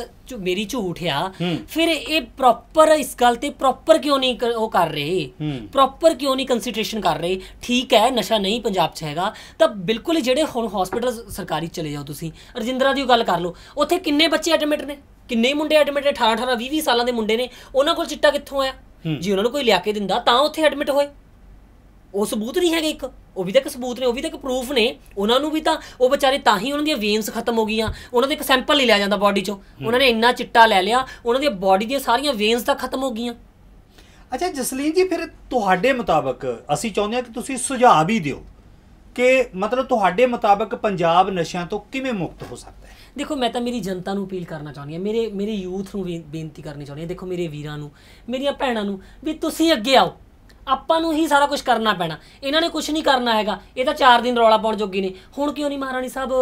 ਮੇਰੀ ਝੂਠ ਆ ਫਿਰ ਇਹ ਪ੍ਰੋਪਰ ਇਸ ਗੱਲ ਤੇ ਪ੍ਰੋਪਰ ਕਿਉਂ ਨਹੀਂ ਉਹ ਕਰ ਰਹੇ ਪ੍ਰੋਪਰ ਕਿਉਂ ਨਹੀਂ ਕੰਸੀਡਰੇਸ਼ਨ ਕਰ ਰਹੇ ਠੀਕ ਹੈ ਨਸ਼ਾ ਨਹੀਂ ਪੰਜਾਬ 'ਚ ਹੈਗਾ ਤਾਂ ਬਿਲਕੁਲ ਜਿਹੜੇ ਹੁਣ ਹਸਪੀਟਲ ਸਰਕਾਰੀ ਚਲੇ ਜਾਓ ਤੁਸੀਂ ਰਜਿੰਦਰਾ ਦੀ ਗੱਲ ਕਰ ਲਓ ਉੱਥੇ ਕਿੰਨੇ ਬੱਚੇ ਐਡਮਿਟ ਨੇ ਕਿੰਨੇ ਮੁੰਡੇ ਐਡਮਿਟ ਨੇ 18 18 20 20 ਸਾਲਾਂ ਦੇ ਮੁੰਡੇ ਨੇ ਉਹਨਾਂ ਕੋਲ ਚਿੱਟਾ ਕਿੱਥੋਂ ਆਇਆ ਜੀ ਉਹਨਾਂ ਨੂੰ ਕੋਈ ਲਿਆ ਕੇ ਦਿੰਦਾ ਤਾਂ ਉੱਥੇ ਐਡਮਿਟ ਹੋਏ ਉਹ ਸਬੂਤ ਨਹੀਂ ਹੈਗੇ ਇੱਕ ਉਹ ਵੀ ਤਾਂ ਇੱਕ ਸਬੂਤ ਨੇ ਉਹ ਵੀ ਤਾਂ ਇੱਕ ਪ੍ਰੂਫ ਨੇ ਉਹਨਾਂ ਨੂੰ ਵੀ ਤਾਂ ਉਹ ਵਿਚਾਰੇ ਤਾਂ ਹੀ ਉਹਨਾਂ ਦੀਆਂ ਵੇਨਸ ਖਤਮ ਹੋ ਗਈਆਂ ਉਹਨਾਂ ਦੇ ਇੱਕ ਸੈਂਪਲ ਹੀ ਲਿਆ ਜਾਂਦਾ ਬਾਡੀ ਚੋਂ ਉਹਨਾਂ ਨੇ ਇੰਨਾ ਚਿੱਟਾ ਲੈ ਲਿਆ ਉਹਨਾਂ ਦੀ ਬਾਡੀ ਦੀਆਂ ਸਾਰੀਆਂ ਵੇਨਸ ਤਾਂ ਖਤਮ ਹੋ ਗਈਆਂ ਅੱਛਾ ਜਸਲੀਨ ਜੀ ਫਿਰ ਤੁਹਾਡੇ ਮੁਤਾਬਕ ਅਸੀਂ ਚਾਹੁੰਦੇ ਹਾਂ ਕਿ ਤੁਸੀਂ ਸੁਝਾਅ ਵੀ ਦਿਓ ਕਿ ਮਤਲਬ ਤੁਹਾਡੇ ਮੁਤਾਬਕ ਪੰਜਾਬ ਨਸ਼ਿਆਂ ਤੋਂ ਕਿਵੇਂ ਮੁਕਤ ਹੋ ਸਕਦਾ ਹੈ ਦੇਖੋ ਮੈਂ ਤਾਂ ਮੇਰੀ ਜਨਤਾ ਨੂੰ ਅਪੀਲ ਕਰਨਾ ਚਾਹੁੰਦੀ ਹਾਂ ਮੇਰੇ ਮੇਰੇ ਯੂਥ ਨੂੰ ਬੇਨਤੀ ਕਰਨੀ ਚਾਹੁੰਦੀ ਹਾਂ ਦੇਖੋ ਮੇਰੇ ਵੀਰਾਂ ਨੂੰ ਮੇਰੀਆਂ ਭੈਣਾਂ ਨੂੰ ਵੀ ਤੁਸੀਂ ਅੱਗੇ ਆਓ ਆਪਾਂ ਨੂੰ ਹੀ ਸਾਰਾ ਕੁਝ ਕਰਨਾ ਪੈਣਾ ਇਹਨਾਂ ਨੇ ਕੁਝ ਨਹੀਂ ਕਰਨਾ ਹੈਗਾ ਇਹ ਤਾਂ 4 ਦਿਨ ਰੌਲਾ ਪਾਉਣ ਜੋਗੀ ਨੇ ਹੁਣ ਕਿਉਂ ਨਹੀਂ ਮਹਾਰਾਣੀ ਸਾਹਿਬ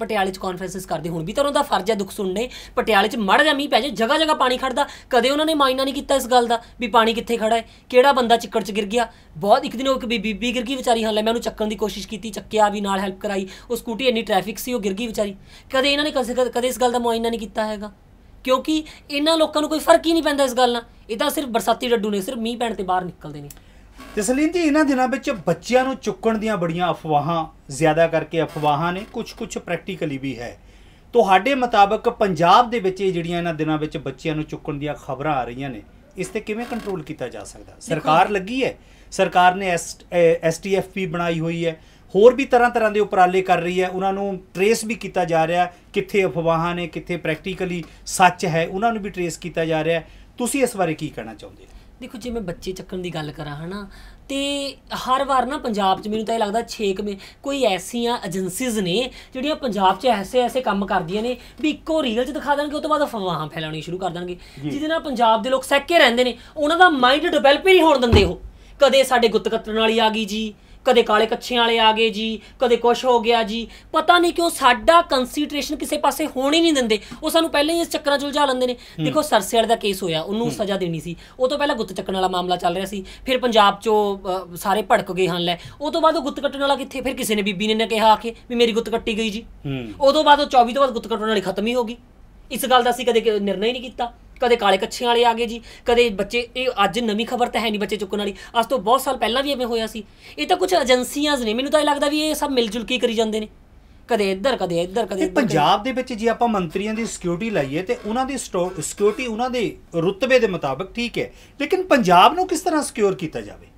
ਪਟਿਆਲੇ 'ਚ ਕਾਨਫਰੰਸਸ ਕਰਦੇ ਹੁਣ ਵੀ ਤਾਂ ਉਹਦਾ ਦਾ ਫਰਜ਼ ਹੈ ਦੁੱਖ ਸੁਣਨੇ ਪਟਿਆਲੇ 'ਚ ਮੜ ਜਾ ਮੀ ਪੈ ਜੇ ਜਗਾ ਜਗਾ ਪਾਣੀ ਖੜਦਾ ਕਦੇ ਉਹਨਾਂ ਨੇ ਮਾਇਨਾ ਨਹੀਂ ਕੀਤਾ ਇਸ ਗੱਲ ਦਾ ਵੀ ਪਾਣੀ ਕਿੱਥੇ ਖੜਾ ਹੈ ਕਿਹੜਾ ਬੰਦਾ ਚਿੱਕੜ 'ਚ ਗਿਰ ਗਿਆ ਬਹੁਤ ਇੱਕ ਦਿਨ ਉਹ ਇੱਕ ਬੀਬੀ ਗਿਰ ਗਈ ਵਿਚਾਰੀ ਹਾਲੇ ਮੈਂ ਉਹਨੂੰ ਚੱਕਣ ਦੀ ਕੋਸ਼ਿਸ਼ ਕੀਤੀ ਚੱਕਿਆ ਵੀ ਨਾਲ ਹੈਲਪ ਕਰਾਈ ਉਹ ਸਕੂਟੀ ਇੰਨੀ ਟ੍ਰੈਫਿਕ ਸੀ ਉਹ ਗਿਰ ਗਈ ਵਿਚਾਰੀ ਕਦੇ ਇਹਨਾਂ ਨੇ ਕਦੇ ਇਸ ਗੱਲ ਦਾ ਮਾਇਨਾ ਨਹੀਂ ਕੀਤਾ ਹੈਗਾ ਕਿਉਂਕਿ ਇਹਨਾਂ ਲੋਕਾਂ ਨੂੰ ਕੋਈ ਫਰਕ ਹੀ ਨਹੀਂ ਪੈਂਦਾ ਇਸ ਗੱਲ ਨਾਲ ਇਹ ਤਾਂ ਸਿਰਫ ਬਰਸਾਤੀ ਡੱਡੂ ਨੇ ਸਿਰਫ ਮੀਂਹ ਪੈਣ ਤੇ ਬਾਹਰ ਨਿਕਲਦੇ ਨੇ ਜਸਲੀਨ ਜੀ ਇਹਨਾਂ ਦਿਨਾਂ ਵਿੱਚ ਬੱਚਿਆਂ ਨੂੰ ਚੁੱਕਣ ਦੀਆਂ ਬੜੀਆਂ ਅਫਵਾਹਾਂ ਜ਼ਿਆਦਾ ਕਰਕੇ ਅਫਵਾਹਾਂ ਨੇ ਕੁਝ-ਕੁਝ ਪ੍ਰੈਕਟੀਕਲੀ ਵੀ ਹੈ ਤੁਹਾਡੇ ਮੁਤਾਬਕ ਪੰਜਾਬ ਦੇ ਵਿੱਚ ਇਹ ਜਿਹੜੀਆਂ ਇਹਨਾਂ ਦਿਨਾਂ ਵਿੱਚ ਬੱਚਿਆਂ ਨੂੰ ਚੁੱਕਣ ਦੀਆਂ ਖਬਰਾਂ ਆ ਰਹੀਆਂ ਨੇ ਇਸ ਤੇ ਕਿਵੇਂ ਕੰਟਰੋਲ ਕੀਤਾ ਜਾ ਸਕਦਾ ਸਰਕਾਰ ਲੱਗੀ ਹੈ ਸਰਕਾਰ ਨੇ ਐਸਟੀਐਫਪੀ ਬਣਾਈ ਹੋਈ ਹੈ ਹੋਰ ਵੀ ਤਰ੍ਹਾਂ ਤਰ੍ਹਾਂ ਦੇ ਉਪਰਾਲੇ ਕਰ ਰਹੀ ਹੈ ਉਹਨਾਂ ਨੂੰ ਟਰੇਸ ਵੀ ਕੀਤਾ ਜਾ ਰਿਹਾ ਕਿੱਥੇ ਅਫਵਾਹਾਂ ਨੇ ਕਿੱਥੇ ਪ੍ਰੈਕਟੀਕਲੀ ਸੱਚ ਹੈ ਉਹਨਾਂ ਨੂੰ ਵੀ ਟਰੇਸ ਕੀਤਾ ਜਾ ਰਿਹਾ ਤੁਸੀਂ ਇਸ ਬਾਰੇ ਕੀ ਕਹਿਣਾ ਚਾਹੁੰਦੇ ਹੋ ਦੇਖੋ ਜੇ ਮੈਂ ਬੱਚੇ ਚੱਕਣ ਦੀ ਗੱਲ ਕਰਾਂ ਹਨਾ ਤੇ ਹਰ ਵਾਰ ਨਾ ਪੰਜਾਬ 'ਚ ਮੈਨੂੰ ਤਾਂ ਇਹ ਲੱਗਦਾ 6 ਮੇ ਕੋਈ ਐਸੀਆਂ ਏਜੰਸੀਜ਼ ਨੇ ਜਿਹੜੀਆਂ ਪੰਜਾਬ 'ਚ ਐਸੇ ਐਸੇ ਕੰਮ ਕਰਦੀਆਂ ਨੇ ਵੀ ਇੱਕੋ ਰੀਲ 'ਚ ਦਿਖਾ ਦੇਣਗੇ ਉਸ ਤੋਂ ਬਾਅਦ ਅਫਵਾਹਾਂ ਫੈਲਾਉਣੀ ਸ਼ੁਰੂ ਕਰ ਦੇਣਗੇ ਜਿਹਦੇ ਨਾਲ ਪੰਜਾਬ ਦੇ ਲੋਕ ਸਹਿਕੇ ਰਹਿੰਦੇ ਨੇ ਉਹਨਾਂ ਦਾ ਮਾਈਂਡ ਡਿਵੈਲਪ ਹੀ ਨਹੀਂ ਹੋਣ ਦਿੰਦੇ ਉਹ ਕਦੇ ਸਾਡੇ ਗੁੱਤ ਕੱਤਣ ਵਾਲੀ ਆ ਗਈ ਜੀ ਕਦੇ ਕਾਲੇ ਕੱਛਿਆਂ ਵਾਲੇ ਆ ਗਏ ਜੀ ਕਦੇ ਕੁਛ ਹੋ ਗਿਆ ਜੀ ਪਤਾ ਨਹੀਂ ਕਿਉਂ ਸਾਡਾ ਕਨਸੈਂਟ੍ਰੇਸ਼ਨ ਕਿਸੇ ਪਾਸੇ ਹੋਣ ਹੀ ਨਹੀਂ ਦਿੰਦੇ ਉਹ ਸਾਨੂੰ ਪਹਿਲਾਂ ਹੀ ਇਸ ਚੱਕਰਾਂ 'ਚ ਉਲਝਾ ਲੈਂਦੇ ਨੇ ਦੇਖੋ ਸਰਸੇ ਵਾਲੇ ਦਾ ਕੇਸ ਹੋਇਆ ਉਹਨੂੰ ਸਜ਼ਾ ਦੇਣੀ ਸੀ ਉਹ ਤੋਂ ਪਹਿਲਾਂ ਗੁੱਤ ਚੱਕਣ ਵਾਲਾ ਮਾਮਲਾ ਚੱਲ ਰਿਹਾ ਸੀ ਫਿਰ ਪੰਜਾਬ 'ਚੋਂ ਸਾਰੇ ਭੜਕ ਗਏ ਹਨ ਲੈ ਉਹ ਤੋਂ ਬਾਅਦ ਉਹ ਗੁੱਤ ਕੱਟਣ ਵਾਲਾ ਕਿੱਥੇ ਫਿਰ ਕਿਸੇ ਨੇ ਬੀਬੀ ਨੇ ਨਾ ਕਿਹਾ ਆ ਕੇ ਵੀ ਮੇਰੀ ਗੁੱਤ ਕੱਟੀ ਗਈ ਜੀ ਉਹ ਤੋਂ ਬਾਅਦ ਉਹ 24 ਤੋਂ ਬਾਅਦ ਗੁੱਤ ਕੱਟਣ ਵਾਲੀ ਖਤਮ ਹੀ ਹੋ ਗਈ ਇਸ ਗੱਲ ਦਾ ਅਸੀਂ ਕਦੇ ਨਿਰਣਾ ਹੀ ਨਹੀਂ ਕੀਤਾ ਕਦੇ ਕਾਲੇ ਕੱਛਿਆਂ ਵਾਲੇ ਆ ਗਏ ਜੀ ਕਦੇ ਬੱਚੇ ਇਹ ਅੱਜ ਨਵੀਂ ਖਬਰ ਤਾਂ ਹੈ ਨਹੀਂ ਬੱਚੇ ਚੁੱਕਣ ਵਾਲੀ ਅੱਜ ਤੋਂ ਬਹੁਤ ਸਾਲ ਪਹਿਲਾਂ ਵੀ ਐਵੇਂ ਹੋਇਆ ਸੀ ਇਹ ਤਾਂ ਕੁਝ ਏਜੰਸੀਆਂ ਨੇ ਮੈਨੂੰ ਤਾਂ ਇਹ ਲੱਗਦਾ ਵੀ ਇਹ ਸਭ ਮਿਲ ਜੁਲ ਕੇ ਕਰੀ ਜਾਂਦੇ ਨੇ ਕਦੇ ਇੱਧਰ ਕਦੇ ਇੱਧਰ ਕਦੇ ਪੰਜਾਬ ਦੇ ਵਿੱਚ ਜੇ ਆਪਾਂ ਮੰਤਰੀਆਂ ਦੀ ਸਿਕਿਉਰਿਟੀ ਲਾਈਏ ਤੇ ਉਹਨਾਂ ਦੀ ਸਿਕਿਉਰਿਟੀ ਉਹਨਾਂ ਦੇ ਰੁਤਬੇ ਦੇ ਮੁਤਾਬਕ ਠੀਕ ਹੈ ਲੇਕਿਨ ਪੰਜਾਬ ਨੂੰ ਕਿਸ ਤਰ੍ਹਾਂ ਸਿਕਿਉਰ ਕੀਤਾ ਜਾਵੇ